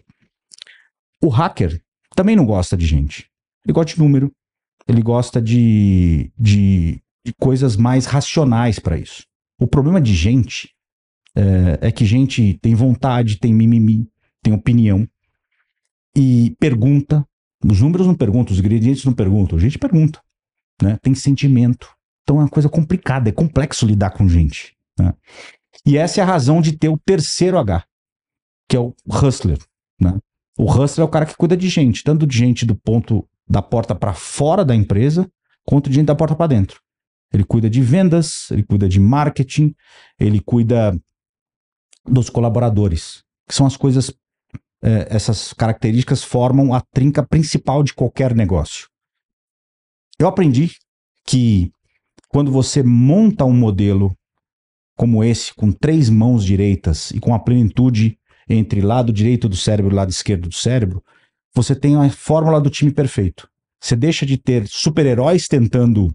O hacker também não gosta de gente. Ele gosta de número, ele gosta de, de, de coisas mais racionais para isso. O problema de gente é, é que gente tem vontade, tem mimimi, tem opinião e pergunta. Os números não perguntam, os ingredientes não perguntam, a gente pergunta. Né? Tem sentimento, então é uma coisa complicada, é complexo lidar com gente. Né? E essa é a razão de ter o terceiro H, que é o hustler. Né? O hustler é o cara que cuida de gente, tanto de gente do ponto da porta para fora da empresa, quanto de gente da porta para dentro. Ele cuida de vendas, ele cuida de marketing, ele cuida dos colaboradores, que são as coisas, é, essas características formam a trinca principal de qualquer negócio. Eu aprendi que quando você monta um modelo como esse, com três mãos direitas e com a plenitude entre lado direito do cérebro e lado esquerdo do cérebro, você tem a fórmula do time perfeito. Você deixa de ter super-heróis tentando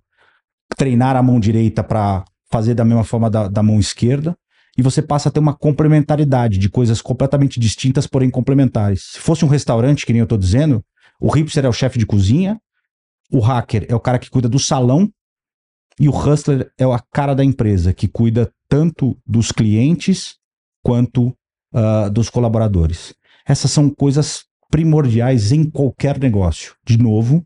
treinar a mão direita para fazer da mesma forma da, da mão esquerda, e você passa a ter uma complementaridade de coisas completamente distintas, porém complementares. Se fosse um restaurante, que nem eu estou dizendo, o hipster é o chefe de cozinha, o hacker é o cara que cuida do salão e o hustler é a cara da empresa, que cuida tanto dos clientes quanto uh, dos colaboradores. Essas são coisas primordiais em qualquer negócio. De novo,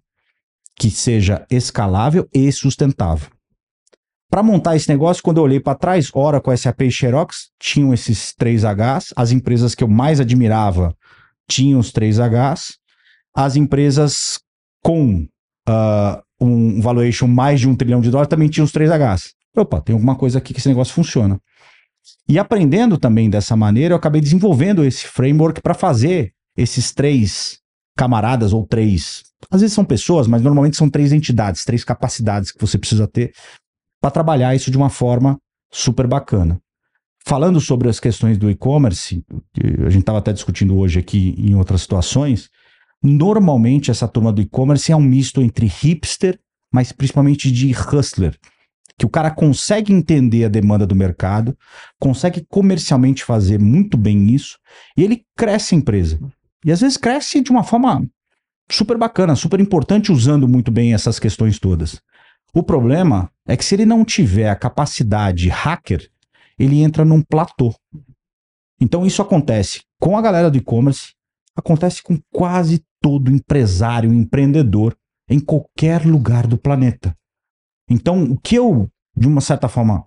que seja escalável e sustentável. Para montar esse negócio, quando eu olhei para trás, Oracle, SAP e Xerox tinham esses três Hs. As empresas que eu mais admirava tinham os três Hs. As empresas com uh, um valuation mais de um trilhão de dólares, também tinha os 3Hs. Opa, tem alguma coisa aqui que esse negócio funciona. E aprendendo também dessa maneira, eu acabei desenvolvendo esse framework para fazer esses três camaradas ou três. Às vezes são pessoas, mas normalmente são três entidades, três capacidades que você precisa ter para trabalhar isso de uma forma super bacana. Falando sobre as questões do e-commerce, a gente estava até discutindo hoje aqui em outras situações, Normalmente, essa turma do e-commerce é um misto entre hipster, mas principalmente de hustler. Que o cara consegue entender a demanda do mercado, consegue comercialmente fazer muito bem isso, e ele cresce a empresa. E às vezes cresce de uma forma super bacana, super importante, usando muito bem essas questões todas. O problema é que se ele não tiver a capacidade hacker, ele entra num platô. Então isso acontece com a galera do e-commerce, acontece com quase todo empresário, empreendedor, em qualquer lugar do planeta. Então, o que eu, de uma certa forma,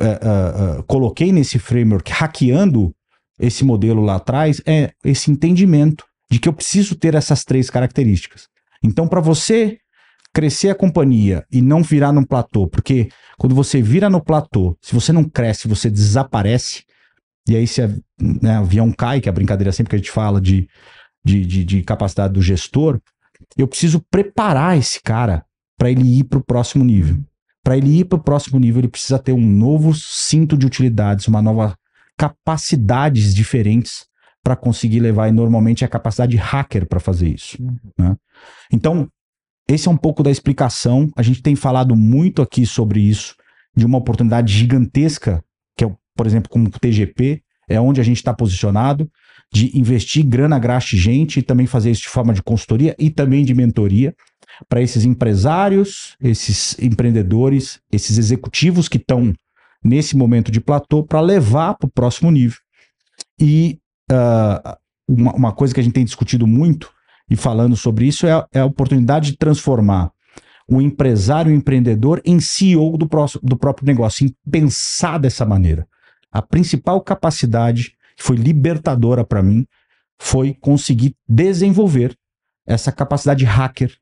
é, é, é, coloquei nesse framework, hackeando esse modelo lá atrás, é esse entendimento de que eu preciso ter essas três características. Então, para você crescer a companhia e não virar num platô, porque quando você vira no platô, se você não cresce, você desaparece, e aí, se a, né, o avião cai, que é a brincadeira sempre que a gente fala de, de, de, de capacidade do gestor, eu preciso preparar esse cara para ele ir para o próximo nível. Para ele ir para o próximo nível, ele precisa ter um novo cinto de utilidades, uma nova capacidades diferentes para conseguir levar, e normalmente é a capacidade de hacker para fazer isso. Uhum. Né? Então, esse é um pouco da explicação. A gente tem falado muito aqui sobre isso, de uma oportunidade gigantesca por exemplo, como o TGP, é onde a gente está posicionado, de investir grana, graxa e gente, e também fazer isso de forma de consultoria e também de mentoria para esses empresários, esses empreendedores, esses executivos que estão nesse momento de platô para levar para o próximo nível. E uh, uma, uma, coisa que a gente tem discutido muito e falando sobre isso é, é a oportunidade de transformar o empresário o empreendedor em CEO do, próximo, do próprio negócio, em pensar dessa maneira a principal capacidade que foi libertadora para mim foi conseguir desenvolver essa capacidade hacker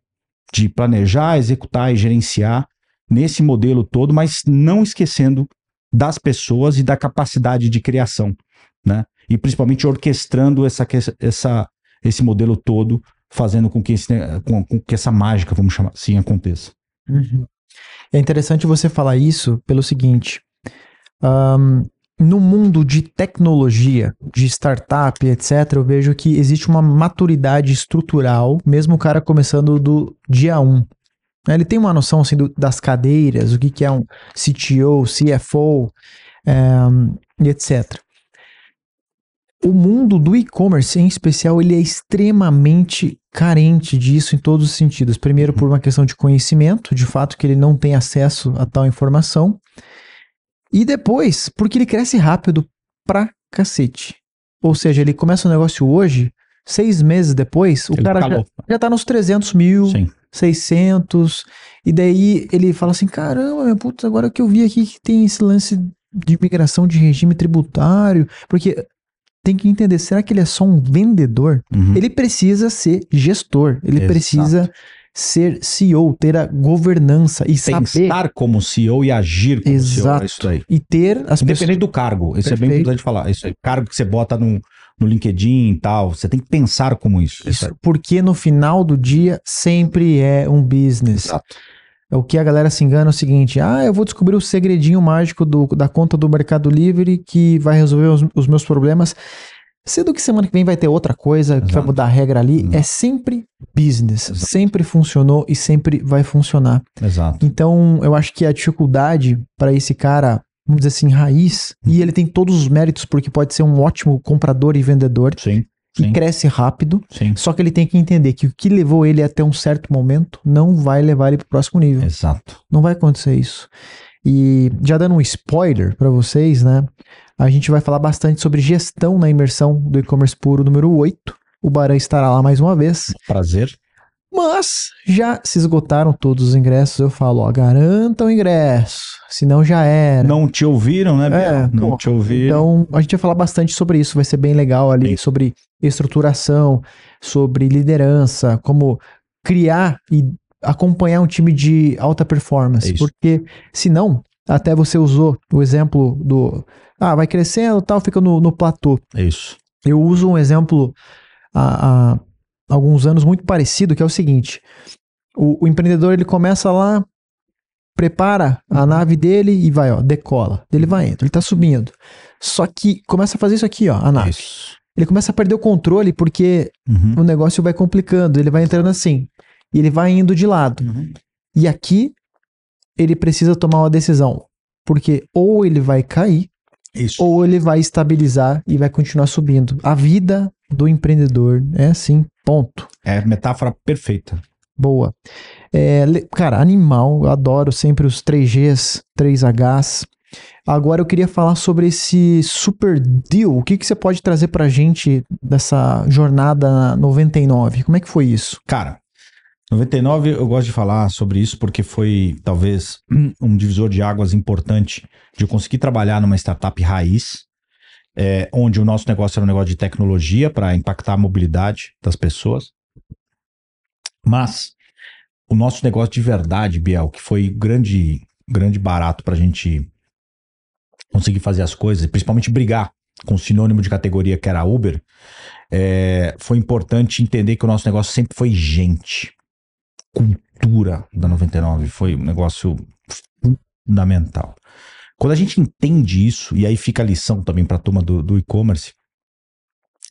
de planejar, executar e gerenciar nesse modelo todo, mas não esquecendo das pessoas e da capacidade de criação, né? E principalmente orquestrando essa, essa, esse modelo todo, fazendo com que, esse, com, com que essa mágica, vamos chamar assim, aconteça. Uhum. É interessante você falar isso pelo seguinte: um, no mundo de tecnologia, de startup, etc., eu vejo que existe uma maturidade estrutural, mesmo o cara começando do dia 1. Né, ele tem uma noção assim, do, das cadeiras, o que, que é um CTO, CFO, é, eh, etc. O mundo do e-commerce, em especial, ele é extremamente carente disso em todos os sentidos. Primeiro, por uma questão de conhecimento, de fato que ele não tem acesso a tal informação. E depois, porque ele cresce rápido pra cacete. Ou seja, ele começa o um negócio hoje, seis meses depois, o ele cara já, já tá nos 300 mil, Sim. 600, e daí ele fala assim, caramba, puto, agora que eu vi aqui que tem esse lance de migração de regime tributário, porque tem que entender, será que ele é só um vendedor? Uhum. Ele precisa ser gestor, ele Exato. precisa ser CEO, ter a governança e Pensar saber... Pensar como CEO e agir como Exato. CEO, é isso aí. E ter as Independente pessoas... do cargo, isso Perfeito. é bem importante falar, isso aí, cargo que você bota num, no LinkedIn e tal, você tem que pensar como isso. Isso, porque no final do dia sempre é um business. Exato. É o que a galera se engana é o seguinte: ah, eu vou descobrir o segredinho mágico do, da conta do Mercado Livre que vai resolver os, os meus problemas. Sendo que semana que vem vai ter outra coisa, Exato. que vai mudar a regra ali. Hum. É sempre business. Exato. Sempre funcionou e sempre vai funcionar. Exato. Então, eu acho que a dificuldade para esse cara, vamos dizer assim, raiz, hum. e ele tem todos os méritos, porque pode ser um ótimo comprador e vendedor. Sim. E Sim. cresce rápido, Sim. só que ele tem que entender que o que levou ele até um certo momento não vai levar ele para o próximo nível. Exato. Não vai acontecer isso. E já dando um spoiler para vocês, né? A gente vai falar bastante sobre gestão na imersão do e-commerce puro número 8. O Baran estará lá mais uma vez. Prazer. Mas já se esgotaram todos os ingressos, eu falo, ó, garanta o ingresso, senão já era. Não te ouviram, né, Bia? É, não pô, te ouviram. Então, a gente vai falar bastante sobre isso, vai ser bem legal ali, Sim. sobre estruturação, sobre liderança, como criar e acompanhar um time de alta performance, é porque senão até você usou o exemplo do. Ah, vai crescendo tal, fica no, no platô. É isso. Eu uso um exemplo há, há, alguns anos muito parecido, que é o seguinte: o, o empreendedor ele começa lá, prepara a nave dele e vai, ó, decola. Ele vai indo, ele tá subindo. Só que começa a fazer isso aqui, ó, a nave. Isso. Ele começa a perder o controle porque uhum. o negócio vai complicando, ele vai entrando assim. E ele vai indo de lado. Uhum. E aqui ele precisa tomar uma decisão. Porque ou ele vai cair, Isso. ou ele vai estabilizar e vai continuar subindo. A vida do empreendedor é assim, ponto. É metáfora perfeita. Boa. É, cara, animal, eu adoro sempre os 3Gs, 3Hs. Agora eu queria falar sobre esse super deal. O que, que você pode trazer pra gente dessa jornada 99? Como é que foi isso? Cara, 99 eu gosto de falar sobre isso porque foi talvez um divisor de águas importante de eu conseguir trabalhar numa startup raiz, é, onde o nosso negócio era um negócio de tecnologia para impactar a mobilidade das pessoas. Mas o nosso negócio de verdade, Biel, que foi grande, grande barato para a gente conseguir fazer as coisas, principalmente brigar com o sinônimo de categoria que era Uber, é, foi importante entender que o nosso negócio sempre foi gente cultura da 99 foi um negócio fundamental. Quando a gente entende isso, e aí fica a lição também para a turma do, do e-commerce,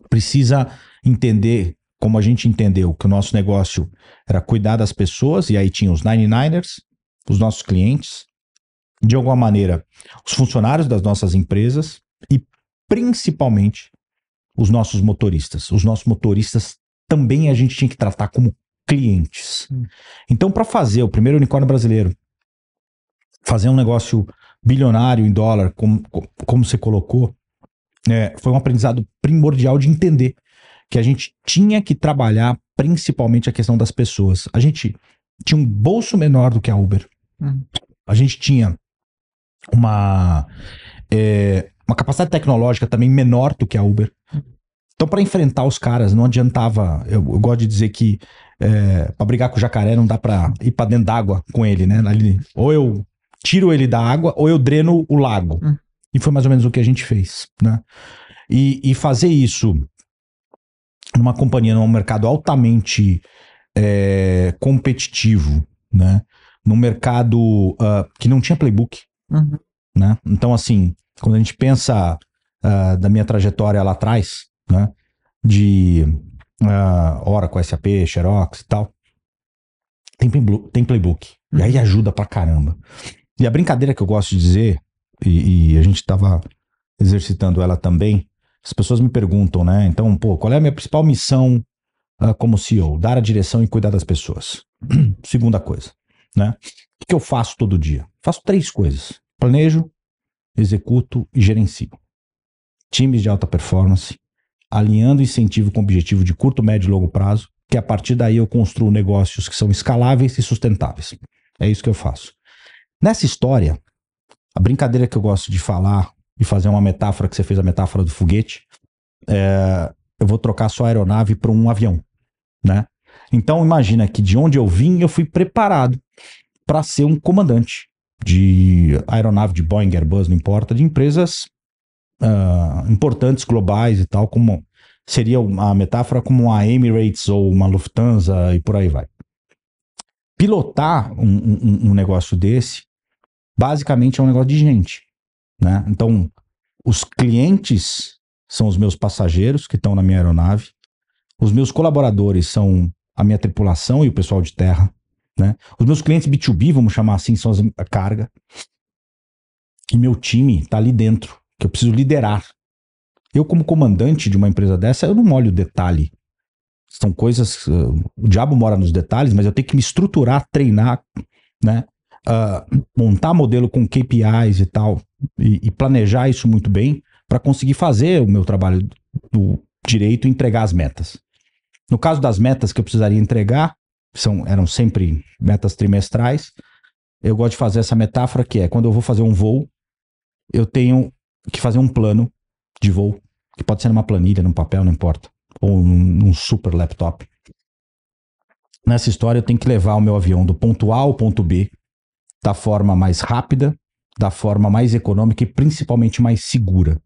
precisa entender como a gente entendeu que o nosso negócio era cuidar das pessoas, e aí tinha os 99ers, os nossos clientes, de alguma maneira, os funcionários das nossas empresas e principalmente os nossos motoristas. Os nossos motoristas também a gente tinha que tratar como clientes. Hum. Então, para fazer o primeiro unicórnio brasileiro, fazer um negócio bilionário em dólar, como, como você colocou, é, foi um aprendizado primordial de entender que a gente tinha que trabalhar principalmente a questão das pessoas. A gente tinha um bolso menor do que a Uber. Hum. A gente tinha uma, é, uma capacidade tecnológica também menor do que a Uber. Hum. Então, para enfrentar os caras, não adiantava. Eu, eu, gosto de dizer que é, para brigar com o jacaré não dá para ir para dentro d'água com ele, né? Ali, ou eu tiro ele da água ou eu dreno o lago. Hum. E foi mais ou menos o que a gente fez, né? E, e fazer isso numa companhia, num mercado altamente é, competitivo, né? Num mercado uh, que não tinha playbook, uhum. né? Então, assim, quando a gente pensa uh, da minha trajetória lá atrás, né? De uh, Oracle, SAP, Xerox e tal. Tem, tem playbook. E aí ajuda pra caramba. E a brincadeira que eu gosto de dizer, e, e a gente estava exercitando ela também, as pessoas me perguntam, né? Então, pô, qual é a minha principal missão uh, como CEO? Dar a direção e cuidar das pessoas. Segunda coisa, né? O que eu faço todo dia? Faço três coisas: planejo, executo e gerencio. Times de alta performance, alinhando incentivo com objetivo de curto, médio e longo prazo, que a partir daí eu construo negócios que são escaláveis e sustentáveis. É isso que eu faço. Nessa história, a brincadeira que eu gosto de falar e fazer uma metáfora que você fez a metáfora do foguete, é, eu vou trocar sua aeronave para um avião, né? Então imagina que de onde eu vim, eu fui preparado para ser um comandante de aeronave de Boeing, Airbus, não importa, de empresas uh, importantes globais e tal, como seria uma metáfora como a Emirates ou uma Lufthansa e por aí vai. Pilotar um, um, um negócio desse, basicamente é um negócio de gente, né? Então, os clientes são os meus passageiros que estão na minha aeronave, os meus colaboradores são a minha tripulação e o pessoal de terra, né? Os meus clientes B2B, vamos chamar assim, são a carga. E meu time está ali dentro, que eu preciso liderar. Eu, como comandante de uma empresa dessa, eu não molho o detalhe. São coisas. Uh, o diabo mora nos detalhes, mas eu tenho que me estruturar, treinar, né? Uh, montar modelo com KPIs e tal, e, e planejar isso muito bem para conseguir fazer o meu trabalho do direito e entregar as metas. No caso das metas que eu precisaria entregar, são, eram sempre metas trimestrais. Eu gosto de fazer essa metáfora que é quando eu vou fazer um voo, eu tenho que fazer um plano de voo, que pode ser numa planilha, num papel, não importa, ou num, num super laptop. Nessa história, eu tenho que levar o meu avião do ponto A ao ponto B da forma mais rápida, da forma mais econômica e principalmente mais segura.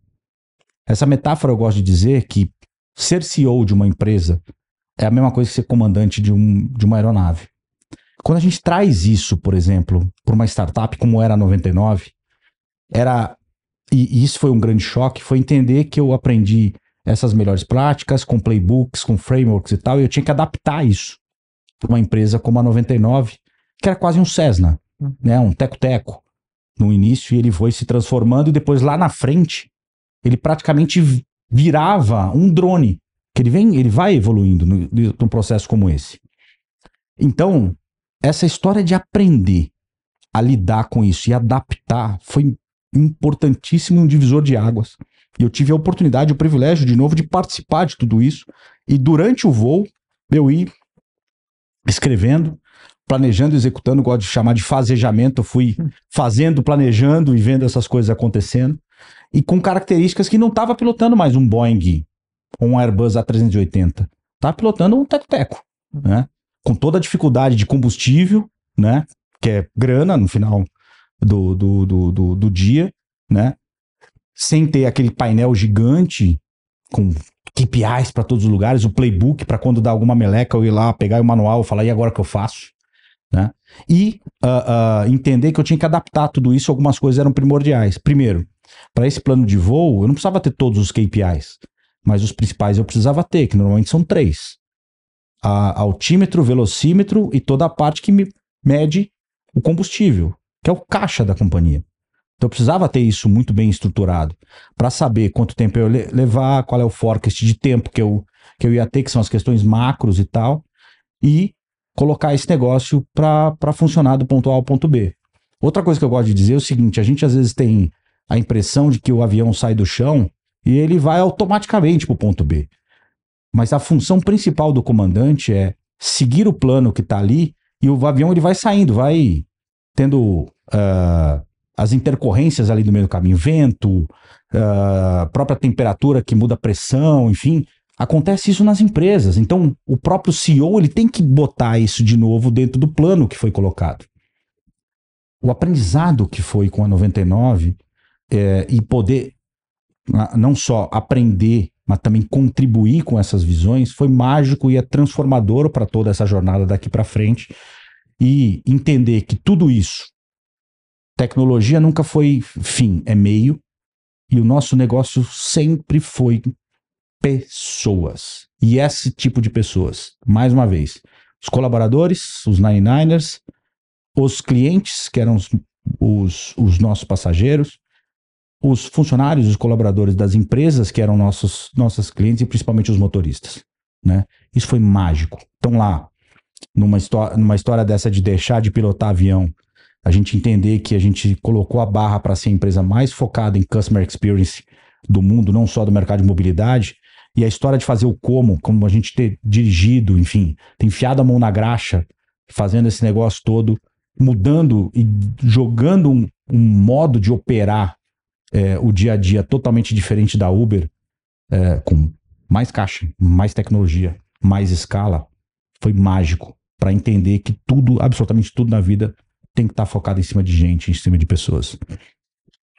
Essa metáfora eu gosto de dizer que ser CEO de uma empresa é a mesma coisa que ser comandante de, um, de uma aeronave. Quando a gente traz isso, por exemplo, para uma startup como era a 99, era e, isso foi um grande choque, foi entender que eu aprendi essas melhores práticas com playbooks, com frameworks e tal, e eu tinha que adaptar isso para uma empresa como a 99, que era quase um Cessna, uhum. né, um teco-teco no início, e ele foi se transformando, e depois lá na frente, ele praticamente virava um drone, que ele vem, ele vai evoluindo num processo como esse. Então, essa história de aprender a lidar com isso e adaptar foi importantíssimo, um divisor de águas. E eu tive a oportunidade, o privilégio, de novo, de participar de tudo isso. E durante o voo, eu ir escrevendo, planejando, executando, gosto de chamar de fasejamento Eu fui fazendo, planejando e vendo essas coisas acontecendo. E com características que não estava pilotando mais um Boeing ou um Airbus A380. Estava pilotando um teco-teco, né? Com toda a dificuldade de combustível, né? Que é grana, no final do, do, do, do, do dia, né? Sem ter aquele painel gigante com KPIs para todos os lugares, o playbook para quando dar alguma meleca eu ir lá pegar o manual e falar, e agora que eu faço? Né? E uh, uh, entender que eu tinha que adaptar tudo isso, algumas coisas eram primordiais. Primeiro, para esse plano de voo, eu não precisava ter todos os KPIs, mas os principais eu precisava ter, que normalmente são três: a altímetro, velocímetro e toda a parte que me mede o combustível que é o caixa da companhia. Então eu precisava ter isso muito bem estruturado para saber quanto tempo eu ia levar, qual é o forecast de tempo que eu, que eu ia ter, que são as questões macros e tal, e colocar esse negócio para funcionar do ponto A ao ponto B. Outra coisa que eu gosto de dizer é o seguinte: a gente às vezes tem a impressão de que o avião sai do chão e ele vai automaticamente para o ponto B. Mas a função principal do comandante é seguir o plano que está ali e o avião ele vai saindo, vai tendo uh, as intercorrências ali no meio do caminho, vento, uh, própria temperatura que muda a pressão, enfim, acontece isso nas empresas. Então, o próprio CEO ele tem que botar isso de novo dentro do plano que foi colocado. O aprendizado que foi com a 99 é, eh, e poder ah, não só aprender, mas também contribuir com essas visões foi mágico e é transformador para toda essa jornada daqui para frente e entender que tudo isso, tecnologia nunca foi fim, é meio, e o nosso negócio sempre foi pessoas. E esse tipo de pessoas, mais uma vez, os colaboradores, os 99ers, os clientes, que eram os, os, os nossos passageiros, os funcionários, os colaboradores das empresas, que eram nossos nossas clientes, e principalmente os motoristas. Né? Isso foi mágico. Então lá, numa, numa história dessa de deixar de pilotar avião, a gente entender que a gente colocou a barra para ser a empresa mais focada em customer experience do mundo, não só do mercado de mobilidade, e a história de fazer o como, como a gente ter dirigido, enfim, ter enfiado a mão na graxa, fazendo esse negócio todo, mudando e jogando um, um modo de operar é, o dia a dia totalmente diferente da Uber, é, com mais caixa, mais tecnologia, mais escala, foi mágico para entender que tudo, absolutamente tudo na vida, tem que estar tá focado em cima de gente, em cima de pessoas.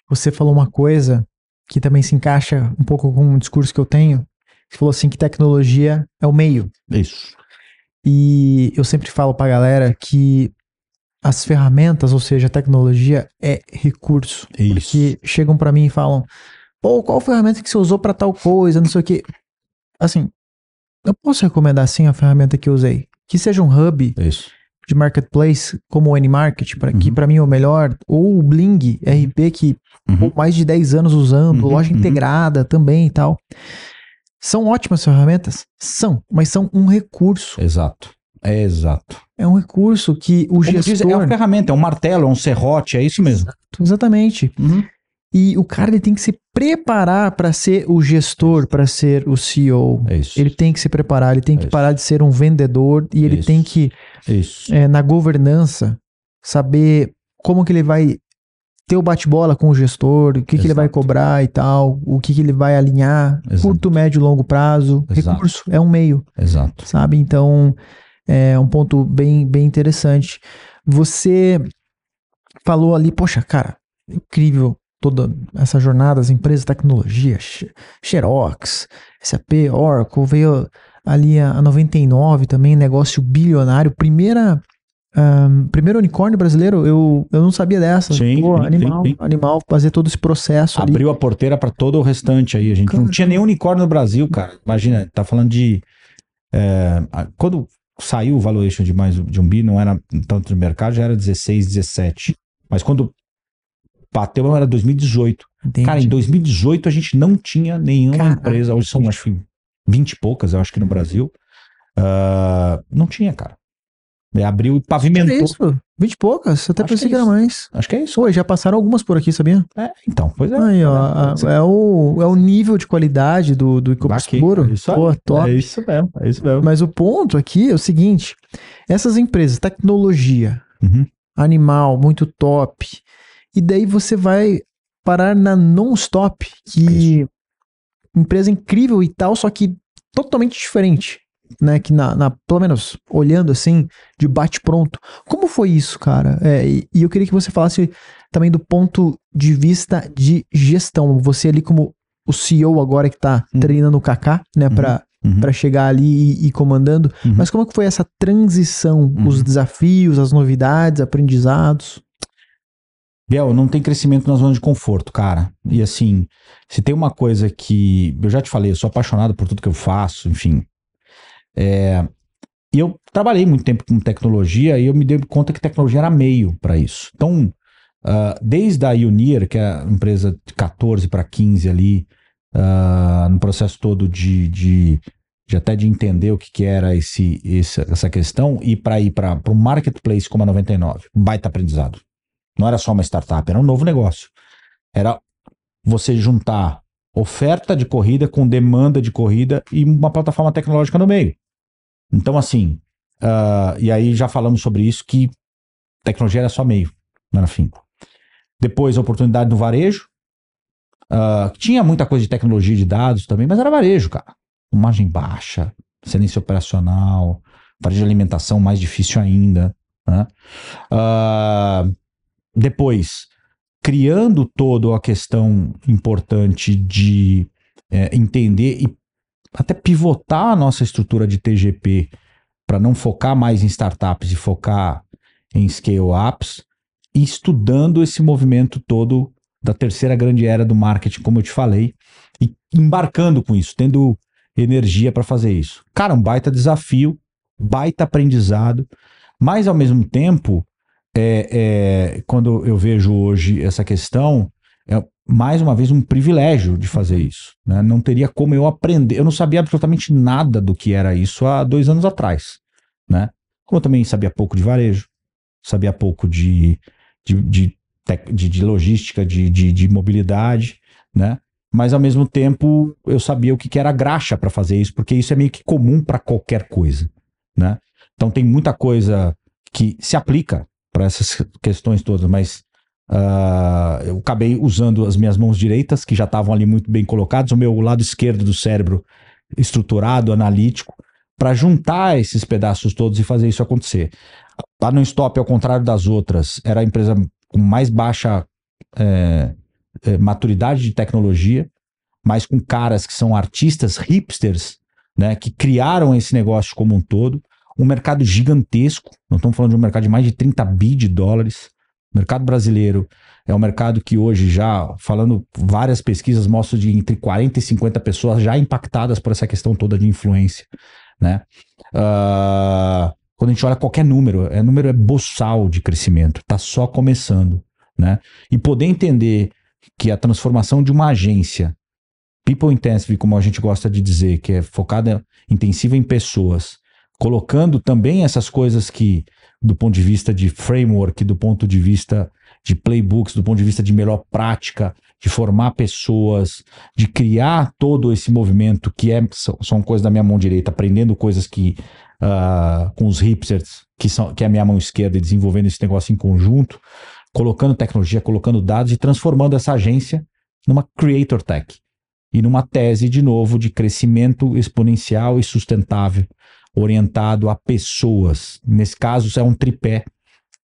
Você falou uma coisa que também se encaixa um pouco com o discurso que eu tenho. Você falou assim que tecnologia é o meio. Isso. E eu sempre falo pra galera que as ferramentas, ou seja, a tecnologia é recurso. Isso. Que chegam para mim e falam: "Pô, qual ferramenta que você usou para tal coisa, não sei o quê?" Assim, eu posso recomendar sim a ferramenta que eu usei. Que seja um hub Isso. de marketplace, como o Anymarket, market uhum. que para mim é o melhor, ou o Bling RP, que uhum. mais de 10 anos usando, uhum. loja uhum. integrada também e tal. São ótimas ferramentas? São, mas são um recurso. Exato. É exato. É um recurso que o Como gestor... Diz, é uma ferramenta, é um martelo, é um serrote, é isso mesmo. Exato, exatamente. Uhum. E o cara ele tem que se preparar para ser o gestor, para ser o CEO. ele tem que se preparar, ele tem que parar de ser um vendedor e ele tem que, é, na governança, saber como que ele vai ter o bate-bola com o gestor, o que, que, ele vai cobrar e tal, o que, que ele vai alinhar, Exato. curto, médio e longo prazo. Exato. Recurso é um meio. Exato. Sabe? Então, é um ponto bem, bem interessante. Você falou ali, poxa, cara, incrível toda essa jornada, as empresas, tecnologia, Xerox, SAP, Oracle, veio ali a, a 99 também, negócio bilionário, primeira um, primeiro unicórnio brasileiro, eu, eu não sabia dessa. Sim, Pô, sim, animal, sim. animal, fazer todo esse processo. Abriu ali. a porteira para todo o restante aí. A gente cara, não tinha nenhum unicórnio no Brasil, cara. Imagina, tá falando de. É, quando saiu o valuation de mais de um bi, não era tanto de mercado, já era 16, 17. Mas quando Bateu era 2018. Entendi. Cara, em 2018 a gente não tinha nenhuma Caraca. empresa, hoje são acho que 20 e poucas, eu acho que no uhum. Brasil. Uh, não tinha, cara. É, abriu e pavimentou. É isso, 20 e poucas, até acho pensei que, é que, era mais. Acho que é isso. Pô, já passaram algumas por aqui, sabia? É, então, pois é. Aí, ó, é, é, o, é o nível de qualidade do, do e É isso Pô, é top. É isso mesmo, é isso mesmo. Mas o ponto aqui é o seguinte: essas empresas, tecnologia, uhum. animal, muito top, e daí você vai parar na Nonstop, que é empresa incrível e tal, só que totalmente diferente, né? Que na, na pelo menos olhando assim, de bate pronto. Como foi isso, cara? É, e, e eu queria que você falasse também do ponto de vista de gestão. Você ali como o CEO agora que tá uhum. treinando o Kaká, né, para uhum. uhum. para chegar ali e, e comandando. Uhum. Mas como é que foi essa transição, os uhum. desafios, as novidades, aprendizados? Biel, não tem crescimento na zona de conforto, cara. E assim, se tem uma coisa que. Eu já te falei, eu sou apaixonado por tudo que eu faço, enfim. É, e eu trabalhei muito tempo com tecnologia e eu me dei conta que tecnologia era meio para isso. Então, uh, desde a Unir, que é a empresa de 14 para 15 ali, uh, no processo todo de, de, de, até de entender o que, que era esse, esse essa questão, e para ir para o marketplace como a 99. Baita aprendizado. Não era só uma startup, era um novo negócio. Era você juntar oferta de corrida com demanda de corrida e uma plataforma tecnológica no meio. Então, assim, uh, e aí já falamos sobre isso, que tecnologia era só meio, não era fim. Depois, a oportunidade do varejo. Uh, tinha muita coisa de tecnologia de dados também, mas era varejo, cara. Margem baixa, excelência operacional, varejo de alimentação mais difícil ainda. Né? Uh, depois, criando toda a questão importante de é, entender e até pivotar a nossa estrutura de TGP para não focar mais em startups e focar em scale-ups, e estudando esse movimento todo da terceira grande era do marketing, como eu te falei, e embarcando com isso, tendo energia para fazer isso. Cara, um baita desafio, baita aprendizado, mas ao mesmo tempo é, é, quando eu vejo hoje essa questão, é mais uma vez um privilégio de fazer isso. Né? Não teria como eu aprender. Eu não sabia absolutamente nada do que era isso há dois anos atrás. Né? Como eu também sabia pouco de varejo, sabia pouco de, de, de, de, de logística, de, de, de mobilidade, né? mas ao mesmo tempo eu sabia o que, que era graxa para fazer isso, porque isso é meio que comum para qualquer coisa, né? Então tem muita coisa que se aplica para essas questões todas, mas uh, eu acabei usando as minhas mãos direitas, que já estavam ali muito bem colocadas, o meu lado esquerdo do cérebro estruturado, analítico, para juntar esses pedaços todos e fazer isso acontecer. A No Stop, ao contrário das outras, era a empresa com mais baixa é, é, maturidade de tecnologia, mas com caras que são artistas hipsters, né, que criaram esse negócio como um todo um mercado gigantesco. não estamos falando de um mercado de mais de 30 bi de dólares. O mercado brasileiro é um mercado que hoje já, falando várias pesquisas, mostra de entre 40 e 50 pessoas já impactadas por essa questão toda de influência, né? Uh, quando a gente olha qualquer número, é número é boçal de crescimento, está só começando, né? E poder entender que a transformação de uma agência people intensive, como a gente gosta de dizer, que é focada intensiva em pessoas, colocando também essas coisas que, do ponto de vista de framework, do ponto de vista de playbooks, do ponto de vista de melhor prática, de formar pessoas, de criar todo esse movimento que é, são, são coisas da minha mão direita, aprendendo coisas que uh, com os hipsters, que, são, que é a minha mão esquerda, e desenvolvendo esse negócio em conjunto, colocando tecnologia, colocando dados e transformando essa agência numa creator tech e numa tese, de novo, de crescimento exponencial e sustentável orientado a pessoas. Nesse caso, é um tripé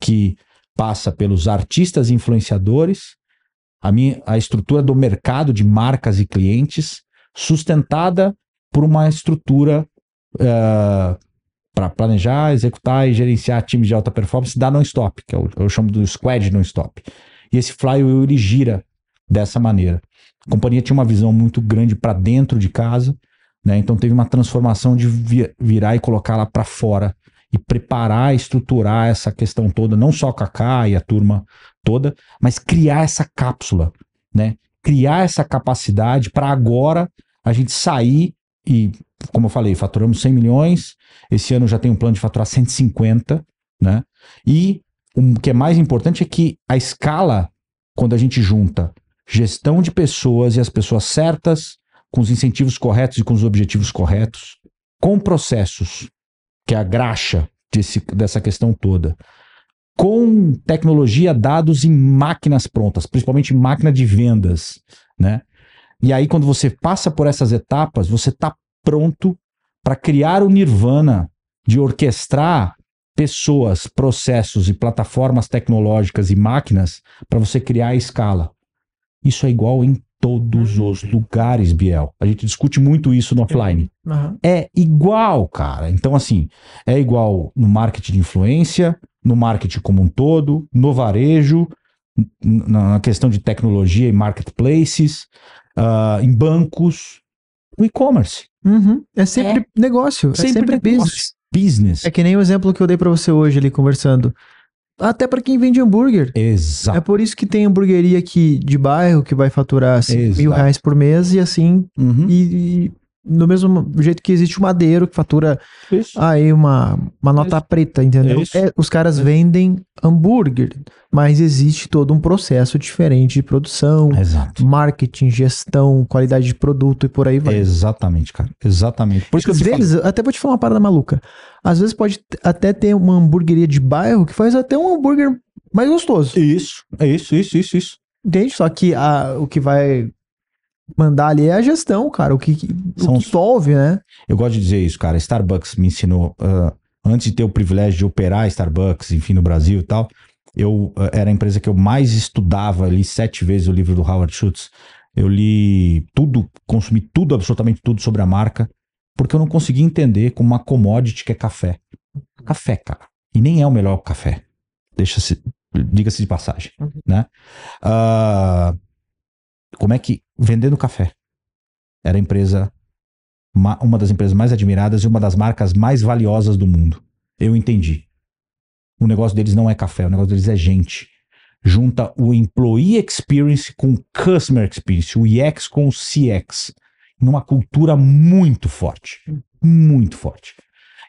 que passa pelos artistas influenciadores, a, minha, a estrutura do mercado de marcas e clientes, sustentada por uma estrutura uh, eh, para planejar, executar e gerenciar times de alta performance da non-stop, que eu, eu chamo do squad non-stop. E esse flywheel ele gira dessa maneira. A companhia tinha uma visão muito grande para dentro de casa né? Então teve uma transformação de virar e colocar lá para fora e preparar, estruturar essa questão toda, não só o Kaká e a turma toda, mas criar essa cápsula, né? Criar essa capacidade para agora a gente sair e, como eu falei, faturamos 100 milhões, esse ano já tem um plano de faturar 150, né? E o que é mais importante é que a escala, quando a gente junta gestão de pessoas e as pessoas certas, com os incentivos corretos e com os objetivos corretos, com processos, que é a graxa desse, dessa questão toda, com tecnologia, dados e máquinas prontas, principalmente máquina de vendas, né? E aí, quando você passa por essas etapas, você está pronto para criar o nirvana de orquestrar pessoas, processos e plataformas tecnológicas e máquinas para você criar a escala. Isso é igual em todos os lugares, Biel. A gente discute muito isso no offline. Uhum. É igual, cara. Então, assim, é igual no marketing de influência, no marketing como um todo, no varejo, na questão de tecnologia e marketplaces, uh, em bancos, no e-commerce. Uhum. É sempre é. negócio, sempre é sempre, é business. business. É que nem o exemplo que eu dei para você hoje ali conversando até para quem vende hambúrguer. Exato. É por isso que tem hambúrgueria aqui de bairro que vai faturar assim, mil reais por mês e assim. Uhum. E, e, do mesmo jeito que existe o madeiro que fatura isso. aí uma, uma nota isso. preta, entendeu? É, os caras é. vendem hambúrguer, mas existe todo um processo diferente de produção, Exato. marketing, gestão, qualidade de produto e por aí vai. Exatamente, cara. Exatamente. Por isso que eu vezes, até vou te falar uma parada maluca. Às vezes pode até ter uma hamburgueria de bairro que faz até um hambúrguer mais gostoso. Isso, é isso, isso, isso, isso. Entende? Só que a, o que vai mandar ali é a gestão, cara, o que, São o que solve, né? Eu gosto de dizer isso, cara. Starbucks me ensinou, uh, antes de ter o privilégio de operar Starbucks, enfim, no Brasil e tal, eu uh, era a empresa que eu mais estudava, ali sete vezes o livro do Howard Schultz. Eu li tudo, consumi tudo, absolutamente tudo sobre a marca, porque eu não conseguia entender como uma commodity que é café. Café, cara. E nem é o melhor café. Deixa-se, diga-se de passagem, uhum. né? Uh, como é que vendendo café era a empresa uma das empresas mais admiradas e uma das marcas mais valiosas do mundo. Eu entendi. O negócio deles não é café, o negócio deles é gente. Junta o employee experience com o customer experience, o EX com o CX, numa cultura muito forte, muito forte.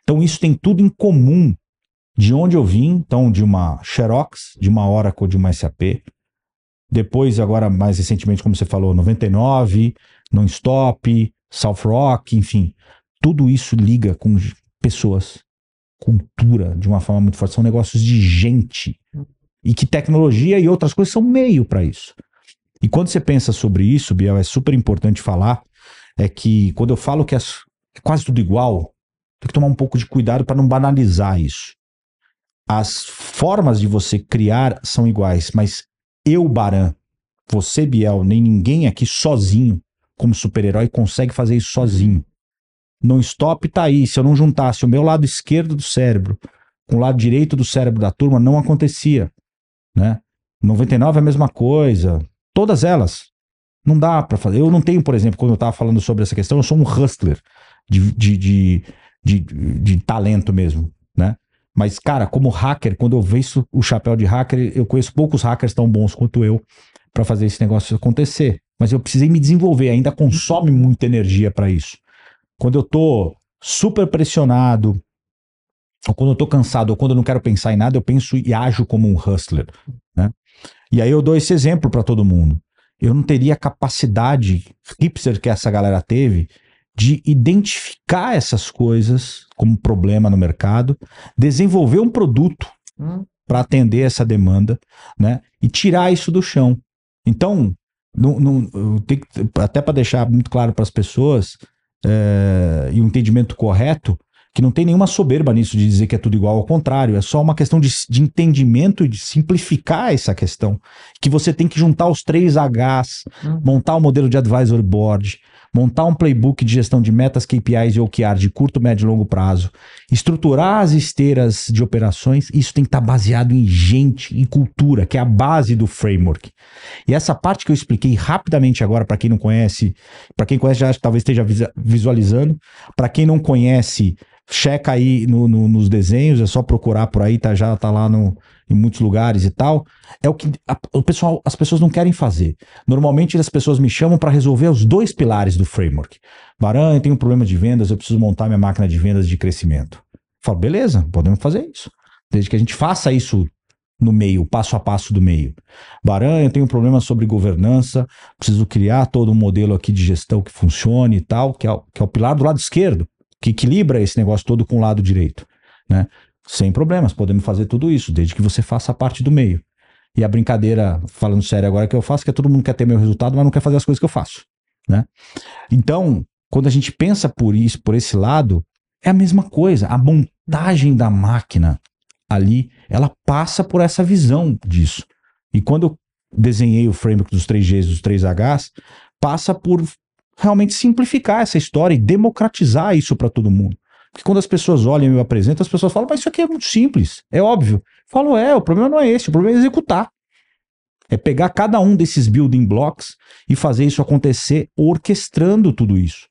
Então isso tem tudo em comum de onde eu vim, então de uma Xerox, de uma Oracle, de uma SAP, depois, agora mais recentemente, como você falou, 99, Non-Stop, South Rock, enfim. Tudo isso liga com pessoas, cultura, de uma forma muito forte. São negócios de gente. E que tecnologia e outras coisas são meio para isso. E quando você pensa sobre isso, Biel, é super importante falar, é que quando eu falo que é, é quase tudo igual, tem que tomar um pouco de cuidado para não banalizar isso. As formas de você criar são iguais, mas eu, Baran, você, Biel, nem ninguém aqui sozinho, como super-herói, consegue fazer isso sozinho. Não stop tá aí. Se eu não juntasse o meu lado esquerdo do cérebro com o lado direito do cérebro da turma, não acontecia. Né? 99 é a mesma coisa. Todas elas. Não dá para fazer. Eu não tenho, por exemplo, quando eu tava falando sobre essa questão, eu sou um hustler de, de, de, de, de talento mesmo. Mas, cara, como hacker, quando eu vejo o chapéu de hacker, eu conheço poucos hackers tão bons quanto eu para fazer esse negócio acontecer. Mas eu precisei me desenvolver, ainda consome muita energia para isso. Quando eu tô super pressionado, ou quando eu tô cansado, ou quando eu não quero pensar em nada, eu penso e ajo como um hustler, né? E aí eu dou esse exemplo para todo mundo. Eu não teria a capacidade hipster que essa galera teve de identificar essas coisas como problema no mercado, desenvolver um produto hum. para atender essa demanda, né? E tirar isso do chão. Então, não, não, que, até para deixar muito claro para as pessoas é, e um entendimento correto, que não tem nenhuma soberba nisso de dizer que é tudo igual, ao contrário, é só uma questão de, de entendimento e de simplificar essa questão. Que você tem que juntar os três Hs, hum. montar o um modelo de advisory board, montar um playbook de gestão de metas, KPIs e OKR de curto, médio e longo prazo, estruturar as esteiras de operações, isso tem que estar tá baseado em gente em cultura, que é a base do framework. E essa parte que eu expliquei rapidamente agora para quem não conhece, para quem conhece já talvez esteja visualizando, para quem não conhece, checa aí no, no, nos desenhos, é só procurar por aí, tá já tá lá no em muitos lugares e tal, é o que a, o pessoal, as pessoas não querem fazer. Normalmente as pessoas me chamam para resolver os dois pilares do framework. Baran, eu tenho um problema de vendas, eu preciso montar minha máquina de vendas de crescimento. Eu falo, beleza, podemos fazer isso. Desde que a gente faça isso no meio, passo a passo do meio. Baran, eu tenho um problema sobre governança, preciso criar todo um modelo aqui de gestão que funcione e tal, que é, o, que é o pilar do lado esquerdo, que equilibra esse negócio todo com o lado direito. Né? Sem problemas, podemos fazer tudo isso, desde que você faça parte do meio. E a brincadeira, falando sério agora, que eu faço, que é todo mundo quer ter meu resultado, mas não quer fazer as coisas que eu faço. Né? Então, quando a gente pensa por isso, por esse lado, é a mesma coisa. A montagem da máquina ali, ela passa por essa visão disso. E quando eu desenhei o framework dos 3Gs e dos 3Hs, passa por realmente simplificar essa história e democratizar isso para todo mundo. Porque quando as pessoas olham e eu apresento, as pessoas falam, mas isso aqui é muito simples, é óbvio. Falo, é, o problema não é esse, o problema é executar. É pegar cada um desses building blocks e fazer isso acontecer orquestrando tudo isso.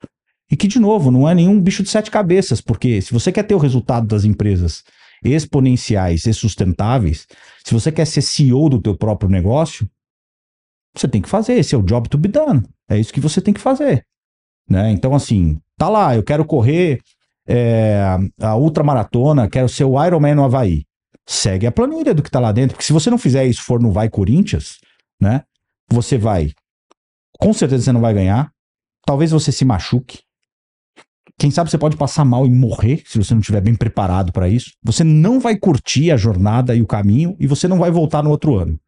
E que, de novo, não é nenhum bicho de sete cabeças, porque se você quer ter o resultado das empresas exponenciais e sustentáveis, se você quer ser CEO do teu próprio negócio, você tem que fazer, esse é o job to be done. É isso que você tem que fazer. Né? Então, assim, tá lá, eu quero correr é, a ultramaratona, quero ser o Ironman no Havaí. Segue a planilha do que tá lá dentro, porque se você não fizer isso, for no Vai Corinthians, né? Você vai. Com certeza você não vai ganhar. Talvez você se machuque. Quem sabe você pode passar mal e morrer se você não estiver bem preparado para isso. Você não vai curtir a jornada e o caminho e você não vai voltar no outro ano.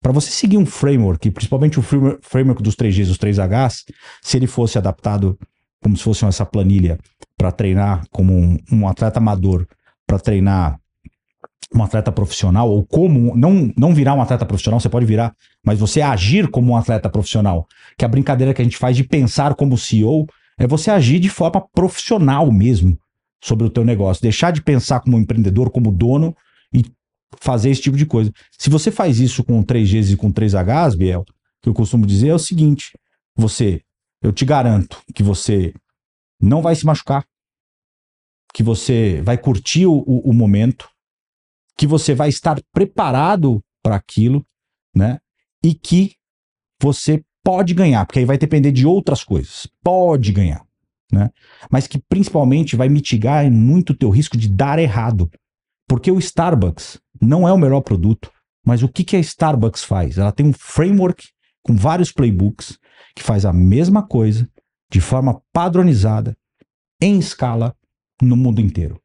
Para você seguir um framework, principalmente o framework dos 3Gs, os 3Hs, se ele fosse adaptado como se fosse essa planilha para treinar como um, um atleta amador para treinar um atleta profissional ou como não não virar um atleta profissional, você pode virar, mas você agir como um atleta profissional, que a brincadeira que a gente faz de pensar como CEO é você agir de forma profissional mesmo sobre o teu negócio, deixar de pensar como empreendedor, como dono e fazer esse tipo de coisa. Se você faz isso com 3Gs e com 3Hs, Biel, que eu costumo dizer é o seguinte, você eu te garanto que você não vai se machucar, que você vai curtir o, o momento, que você vai estar preparado para aquilo, né? E que você pode ganhar, porque aí vai depender de outras coisas. Pode ganhar, né? Mas que principalmente vai mitigar muito o teu risco de dar errado. Porque o Starbucks não é o melhor produto, mas o que, que a Starbucks faz? Ela tem um framework com vários playbooks que faz a mesma coisa de forma padronizada, em escala, no mundo inteiro.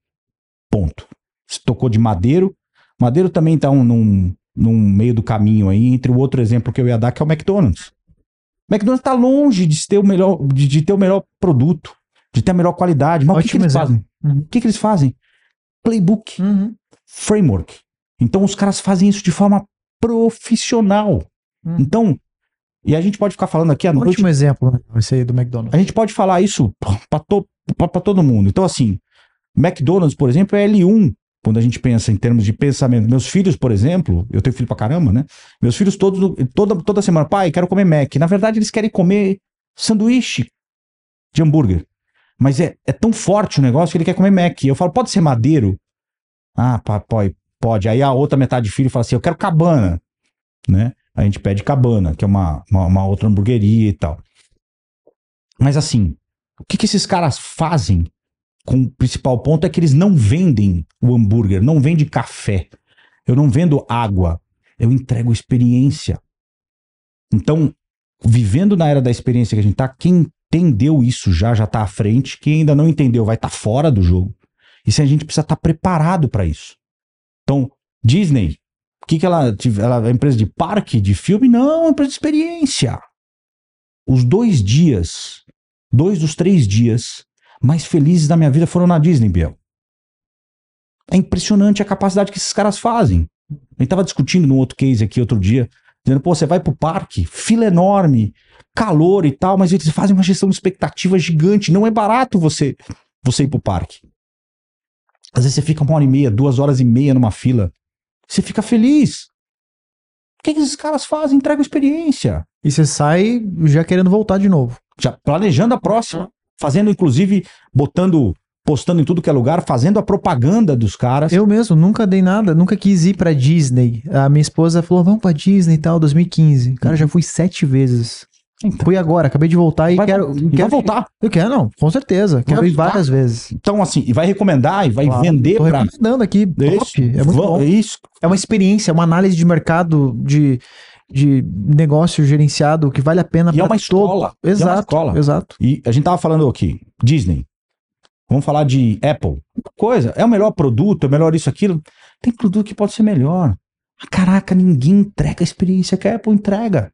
Ponto. Se tocou de Madeiro, Madeiro também está um, num, num meio do caminho aí, entre o outro exemplo que eu ia dar, que é o McDonald's. O McDonald's está longe de ter, o melhor, de, de, ter o melhor produto, de ter a melhor qualidade. Mas o que, que eles fazem? Uhum. O que, que eles fazem? Playbook, uhum. framework. Então os caras fazem isso de forma profissional. Uhum. Então, e a gente pode ficar falando aqui à noite. Último exemplo, né? Esse aí do McDonald's. A gente pode falar isso para to, pra, todo mundo. Então, assim, McDonald's, por exemplo, é L1 quando a gente pensa em termos de pensamento. Meus filhos, por exemplo, eu tenho filho pra caramba, né? Meus filhos todos, toda, toda semana, pai, quero comer Mac. Na verdade, eles querem comer sanduíche de hambúrguer. Mas é, é tão forte o negócio que ele quer comer Mac. Eu falo, pode ser madeiro? Ah, pai, pode. Aí a outra metade de filho fala assim, eu quero cabana, né? a gente pede cabana, que é uma, uma, uma outra hamburgueria e tal. Mas assim, o que, que esses caras fazem com o principal ponto é que eles não vendem o hambúrguer, não vende café. Eu não vendo água, eu entrego experiência. Então, vivendo na era da experiência que a gente tá, quem entendeu isso já, já tá à frente, quem ainda não entendeu vai estar tá fora do jogo. E se a gente precisa estar tá preparado para isso. Então, Disney, que, que ela tive? Ela é empresa de parque, de filme? Não, é empresa de experiência. Os dois dias, dois dos três dias mais felizes da minha vida foram na Disney, Biel. É impressionante a capacidade que esses caras fazem. A gente tava discutindo num outro case aqui outro dia, dizendo, pô, você vai pro parque, fila enorme, calor e tal, mas eles fazem uma gestão de expectativa gigante. Não é barato você, você ir pro parque. Às vezes você fica uma hora e meia, duas horas e meia numa fila você fica feliz. O que, é que esses caras fazem? Entregam experiência. E você sai já querendo voltar de novo. Já planejando a próxima. Fazendo, inclusive, botando postando em tudo que é lugar, fazendo a propaganda dos caras. Eu mesmo nunca dei nada, nunca quis ir pra Disney. A minha esposa falou, vamos pra Disney e tal, 2015. Cara, já fui sete vezes. Então. Fui agora, acabei de voltar e vai, quero, vai quero. voltar? Eu quero, não, com certeza. Quero ir várias vezes. Então, assim, e vai recomendar e vai claro, vender tô recomendando aqui. É top. é muito bom. É isso. É uma experiência, é uma análise de mercado de, de negócio gerenciado que vale a pena para é uma escola. Todo... Exato. É uma escola. Exato. E a gente tava falando aqui, Disney. Vamos falar de Apple. coisa, é o melhor produto, é o melhor isso, aquilo. Tem produto que pode ser melhor. Ah, caraca, ninguém entrega a experiência que a Apple entrega.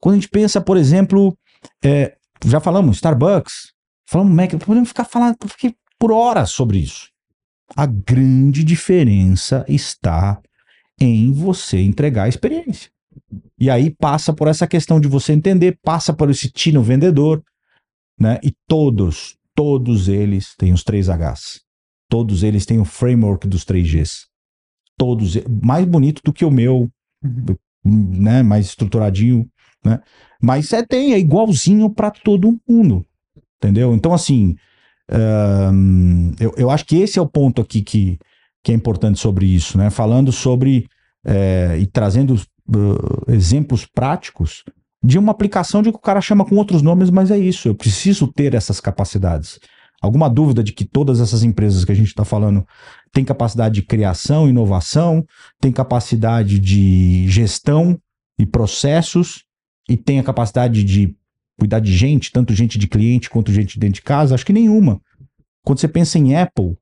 Quando a gente pensa, por exemplo, é, já falamos Starbucks, falamos Mac, podemos ficar falando por horas sobre isso. A grande diferença está em você entregar a experiência. E aí passa por essa questão de você entender, passa por esse tino vendedor, né? E todos, todos eles têm os três Hs. Todos eles têm o framework dos três Gs. Todos, mais bonito do que o meu, uhum. né? Mais estruturadinho. Né? Mas é tem, é igualzinho para todo mundo. Entendeu? Então, assim, eu, eu acho que esse é o ponto aqui que, que é importante sobre isso, né? Falando sobre é, e trazendo uh, exemplos práticos de uma aplicação de que o cara chama com outros nomes, mas é isso. Eu preciso ter essas capacidades. Alguma dúvida de que todas essas empresas que a gente está falando têm capacidade de criação, inovação, têm capacidade de gestão e processos, e tem a capacidade de cuidar de gente, tanto gente de cliente quanto gente dentro de casa? Acho que nenhuma. Quando você pensa em Apple,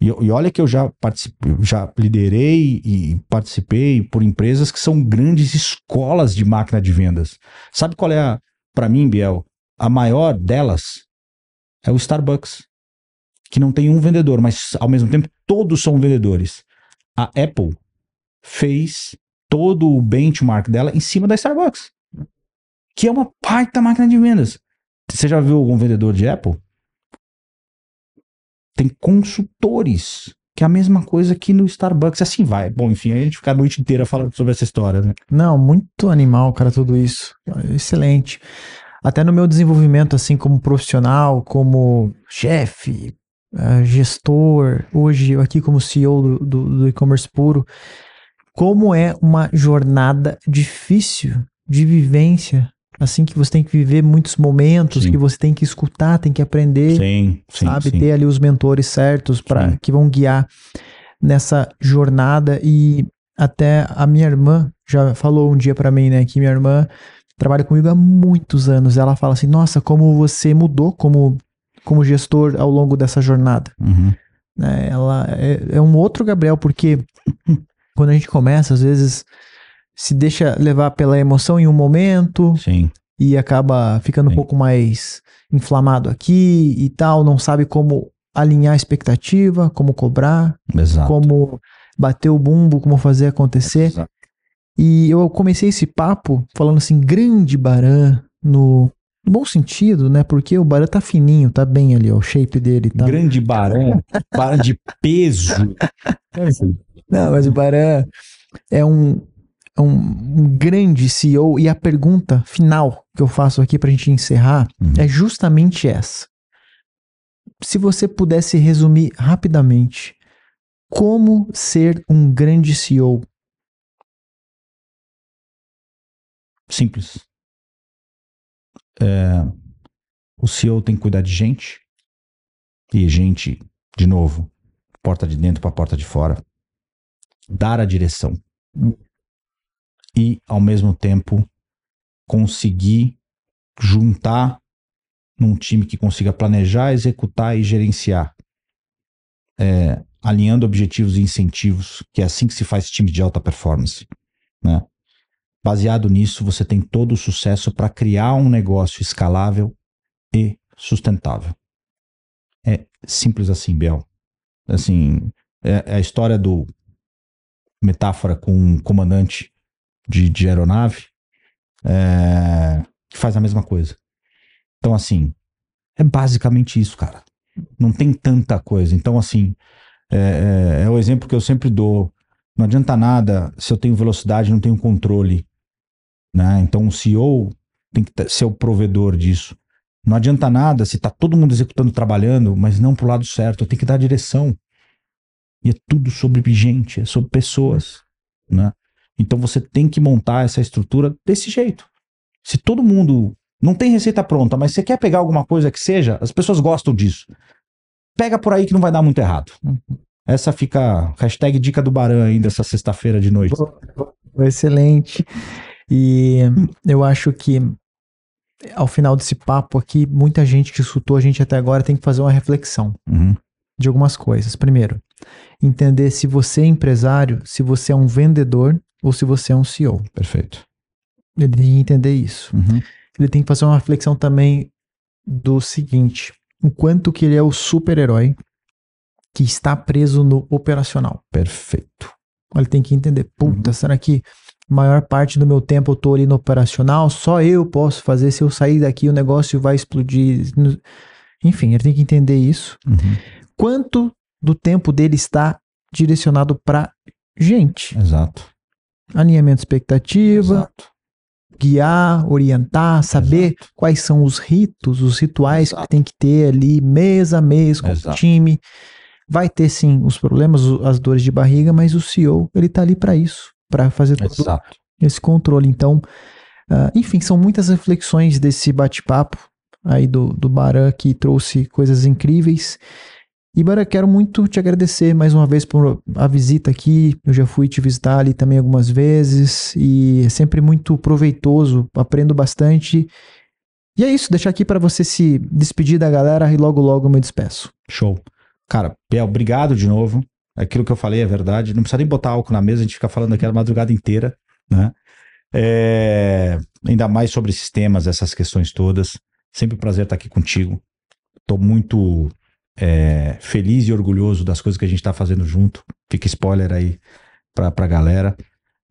e, e olha que eu já participei, já liderei e participei por empresas que são grandes escolas de máquina de vendas. Sabe qual é, a para mim, Biel, a maior delas? É o Starbucks, que não tem um vendedor, mas ao mesmo tempo todos são vendedores. A Apple fez todo o benchmark dela em cima da Starbucks que é uma parte da máquina de vendas. Você já viu algum vendedor de Apple? Tem consultores, que é a mesma coisa que no Starbucks. Assim vai. Bom, enfim, a gente fica a noite inteira falando sobre essa história, né? Não, muito animal, cara, tudo isso. Excelente. Até no meu desenvolvimento, assim, como profissional, como chefe, é, gestor, hoje aqui como CEO do, do, do e-commerce puro, como é uma jornada difícil de vivência assim que você tem que viver muitos momentos, sim. que você tem que escutar, tem que aprender, sim, sim, sabe, sim. ter ali os mentores certos para que vão guiar nessa jornada e até a minha irmã já falou um dia para mim, né, que minha irmã trabalha comigo há muitos anos. Ela fala assim: "Nossa, como você mudou como como gestor ao longo dessa jornada". Uhum. É, ela é, é um outro Gabriel porque quando a gente começa, às vezes se deixa levar pela emoção em um momento. Sim. E acaba ficando Sim. um pouco mais inflamado aqui e tal, não sabe como alinhar a expectativa, como cobrar, Exato. como bater o bumbo, como fazer acontecer. Exato. E eu comecei esse papo falando assim, grande Baran, no, no bom sentido, né? Porque o Baran tá fininho, tá bem ali, ó, o shape dele. Tá... Grande Baran, Baran de peso. Não, mas o Baran é um, um, um grande CEO. E a pergunta final que eu faço aqui para a gente encerrar uhum. é justamente essa. Se você pudesse resumir rapidamente como ser um grande CEO? Simples. É, o CEO tem que cuidar de gente. E gente, de novo, porta de dentro para porta de fora. Dar a direção e, ao mesmo tempo, conseguir juntar num time que consiga planejar, executar e gerenciar, é, alinhando objetivos e incentivos, que é assim que se faz time de alta performance. Né? Baseado nisso, você tem todo o sucesso para criar um negócio escalável e sustentável. É simples assim, Bel. Assim, é, é, a história do metáfora com um comandante de, de aeronave é, que faz a mesma coisa. Então, assim, é basicamente isso, cara. Não tem tanta coisa. Então, assim, é, é, é o exemplo que eu sempre dou. Não adianta nada se eu tenho velocidade não tenho controle. Né? Então, o CEO tem que ser o provedor disso. Não adianta nada se está todo mundo executando, trabalhando, mas não para o lado certo. Eu tenho que dar a direção. E é tudo sobre gente, é sobre pessoas. Né? Então você tem que montar essa estrutura desse jeito. Se todo mundo não tem receita pronta, mas você quer pegar alguma coisa que seja, as pessoas gostam disso. Pega por aí que não vai dar muito errado. Essa fica hashtag dica do Baran ainda essa sexta-feira de noite. Excelente. E eu acho que ao final desse papo aqui, muita gente que escutou a gente até agora tem que fazer uma reflexão uhum. de algumas coisas. Primeiro, entender se você é empresário, se você é um vendedor ou se você é um CEO. Perfeito. Ele tem que entender isso. Uhum. Ele tem que fazer uma reflexão também do seguinte: o quanto que ele é o super-herói que está preso no operacional. Perfeito. Ele tem que entender, puta, uhum. será que a maior parte do meu tempo eu estou ali no operacional, só eu posso fazer, se eu sair daqui o negócio vai explodir. Enfim, ele tem que entender isso. Uhum. Quanto do tempo dele está direcionado para gente? Exato. Alinhamento de expectativa, Exato. guiar, orientar, saber Exato. quais são os ritos, os rituais Exato. que tem que ter ali mês a mês com o time. Vai ter sim os problemas, as dores de barriga, mas o CEO ele tá ali para isso, para fazer todo esse controle. Então, uh, enfim, são muitas reflexões desse bate-papo aí do, do Baran que trouxe coisas incríveis. Ibara, quero muito te agradecer mais uma vez por a visita aqui. Eu já fui te visitar ali também algumas vezes e é sempre muito proveitoso, aprendo bastante. E é isso, deixar aqui para você se despedir da galera e logo logo eu me despeço. Show. Cara, Biel, obrigado de novo. Aquilo que eu falei é verdade. Não precisa nem botar álcool na mesa, a gente fica falando aqui a madrugada inteira, né? É... Ainda mais sobre sistemas, essas questões todas. Sempre um prazer estar aqui contigo. Estou muito é, feliz e orgulhoso das coisas que a gente está fazendo junto. Fica spoiler aí para pra galera.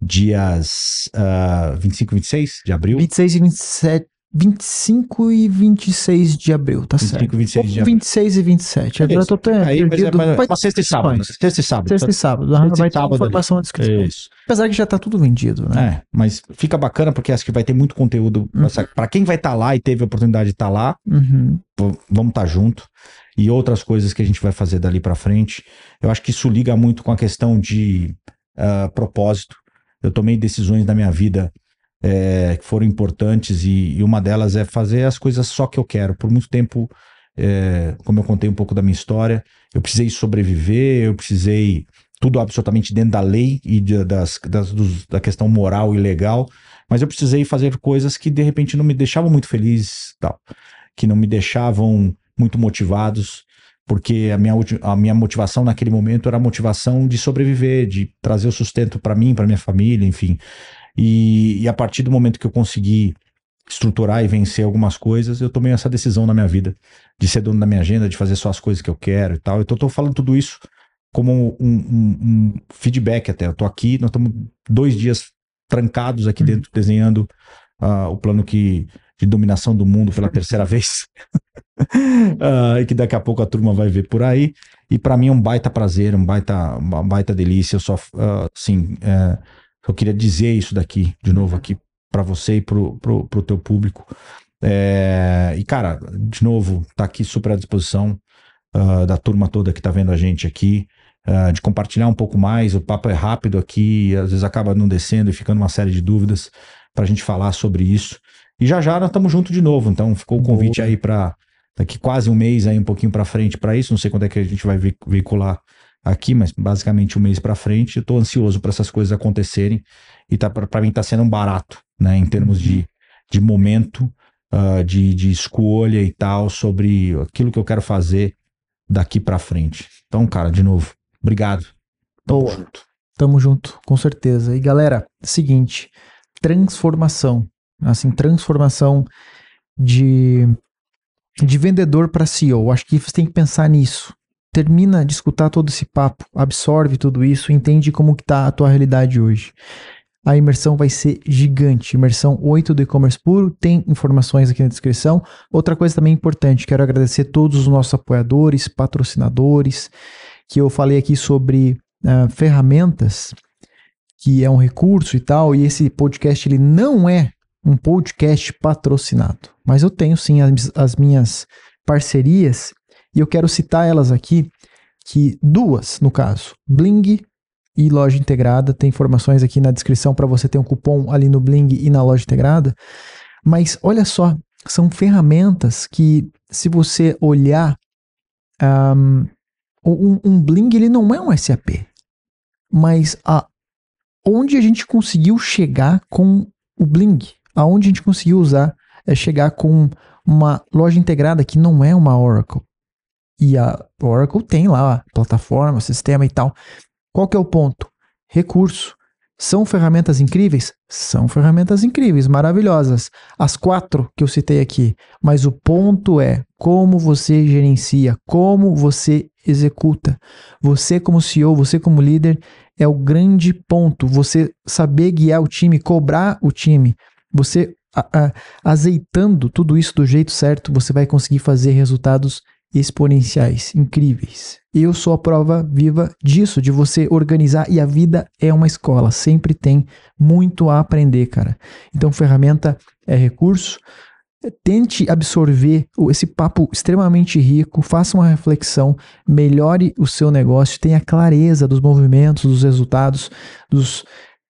Dias uh, 25 e 26 de abril? 26 e 27. 25 e 26 de abril, tá 25 certo. 26 de abril. 26 e 27. Agora eu tô até Aí, perdido. é, mas, mas sexta e sábado. Sexta e sábado. Sexta e sábado. Sexta vai ter sábado informação na descrição. Isso. Apesar que já tá tudo vendido, né? É, mas fica bacana porque acho que vai ter muito conteúdo. Uhum. Pra quem vai estar tá lá e teve a oportunidade de estar tá lá, uhum. vamos estar tá junto e outras coisas que a gente vai fazer dali para frente. Eu acho que isso liga muito com a questão de uh, propósito. Eu tomei decisões na minha vida é, que foram importantes e, e, uma delas é fazer as coisas só que eu quero. Por muito tempo, é, como eu contei um pouco da minha história, eu precisei sobreviver, eu precisei tudo absolutamente dentro da lei e de, das, das dos, da questão moral e legal, mas eu precisei fazer coisas que de repente não me deixavam muito feliz, tal, que não me deixavam muito motivados, porque a minha, a minha motivação naquele momento era a motivação de sobreviver, de trazer o sustento para mim, para minha família, enfim. E, e a partir do momento que eu consegui estruturar e vencer algumas coisas, eu tomei essa decisão na minha vida, de ser dono da minha agenda, de fazer só as coisas que eu quero e tal. Então, eu tô falando tudo isso como um, um, um feedback até. Eu tô aqui, nós estamos dois dias trancados aqui uhum. dentro, desenhando uh, o plano que de dominação do mundo pela terceira vez. uh, e que daqui a pouco a turma vai ver por aí. E para mim é um baita prazer, um baita, uma baita delícia. Eu só, uh, uh, eu queria dizer isso daqui, de novo, aqui para você e pro, pro, pro teu público. É, e, cara, de novo, tá aqui super à disposição uh, da turma toda que tá vendo a gente aqui, uh, de compartilhar um pouco mais. O papo é rápido aqui, às vezes acaba não descendo e ficando uma série de dúvidas para a gente falar sobre isso. E já já nós estamos junto de novo. Então ficou o convite Boa. aí para daqui quase um mês aí um pouquinho para frente para isso. Não sei quando é que a gente vai veicular aqui, mas basicamente um mês para frente. Eu tô ansioso para essas coisas acontecerem e tá para mim tá sendo um barato, né, em termos de, uhum. de momento, uh, de, de escolha e tal sobre aquilo que eu quero fazer daqui para frente. Então, cara, de novo, obrigado. Tamo Boa. junto. Tamo junto, com certeza. E galera, seguinte, transformação assim, transformação de, de vendedor para CEO. Acho que você tem que pensar nisso. Termina de escutar todo esse papo, absorve tudo isso, entende como que tá a tua realidade hoje. A imersão vai ser gigante. Imersão 8 do e-commerce puro, tem informações aqui na descrição. Outra coisa também importante, quero agradecer todos os nossos apoiadores, patrocinadores, que eu falei aqui sobre uh, ferramentas, que é um recurso e tal, e esse podcast ele não é um podcast patrocinado. Mas eu tenho sim as, as minhas parcerias e eu quero citar elas aqui, que duas no caso, Bling e Loja Integrada. Tem informações aqui na descrição para você ter um cupom ali no Bling e na Loja Integrada. Mas olha só, são ferramentas que se você olhar um, um, um Bling ele não é um SAP, mas a, onde a gente conseguiu chegar com o Bling, aonde a gente conseguiu usar é chegar com uma loja integrada que não é uma Oracle. E a Oracle tem lá a plataforma, o sistema e tal. Qual que é o ponto? Recurso. São ferramentas incríveis? São ferramentas incríveis, maravilhosas. As quatro que eu citei aqui. Mas o ponto é como você gerencia, como você executa. Você, como CEO, você, como líder, é o grande ponto. Você saber guiar o time, cobrar o time, você a, a, azeitando tudo isso do jeito certo, você vai conseguir fazer resultados exponenciais, incríveis. Eu sou a prova viva disso, de você organizar e a vida é uma escola, sempre tem muito a aprender, cara. Então, ferramenta é recurso. Tente absorver esse papo extremamente rico, faça uma reflexão, melhore o seu negócio, tenha clareza dos movimentos, dos resultados, dos,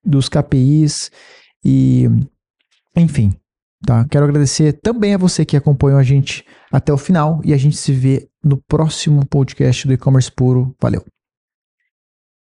dos KPIs e enfim, tá? Quero agradecer também a você que acompanhou a gente até o final e a gente se vê no próximo podcast do e-commerce puro. Valeu!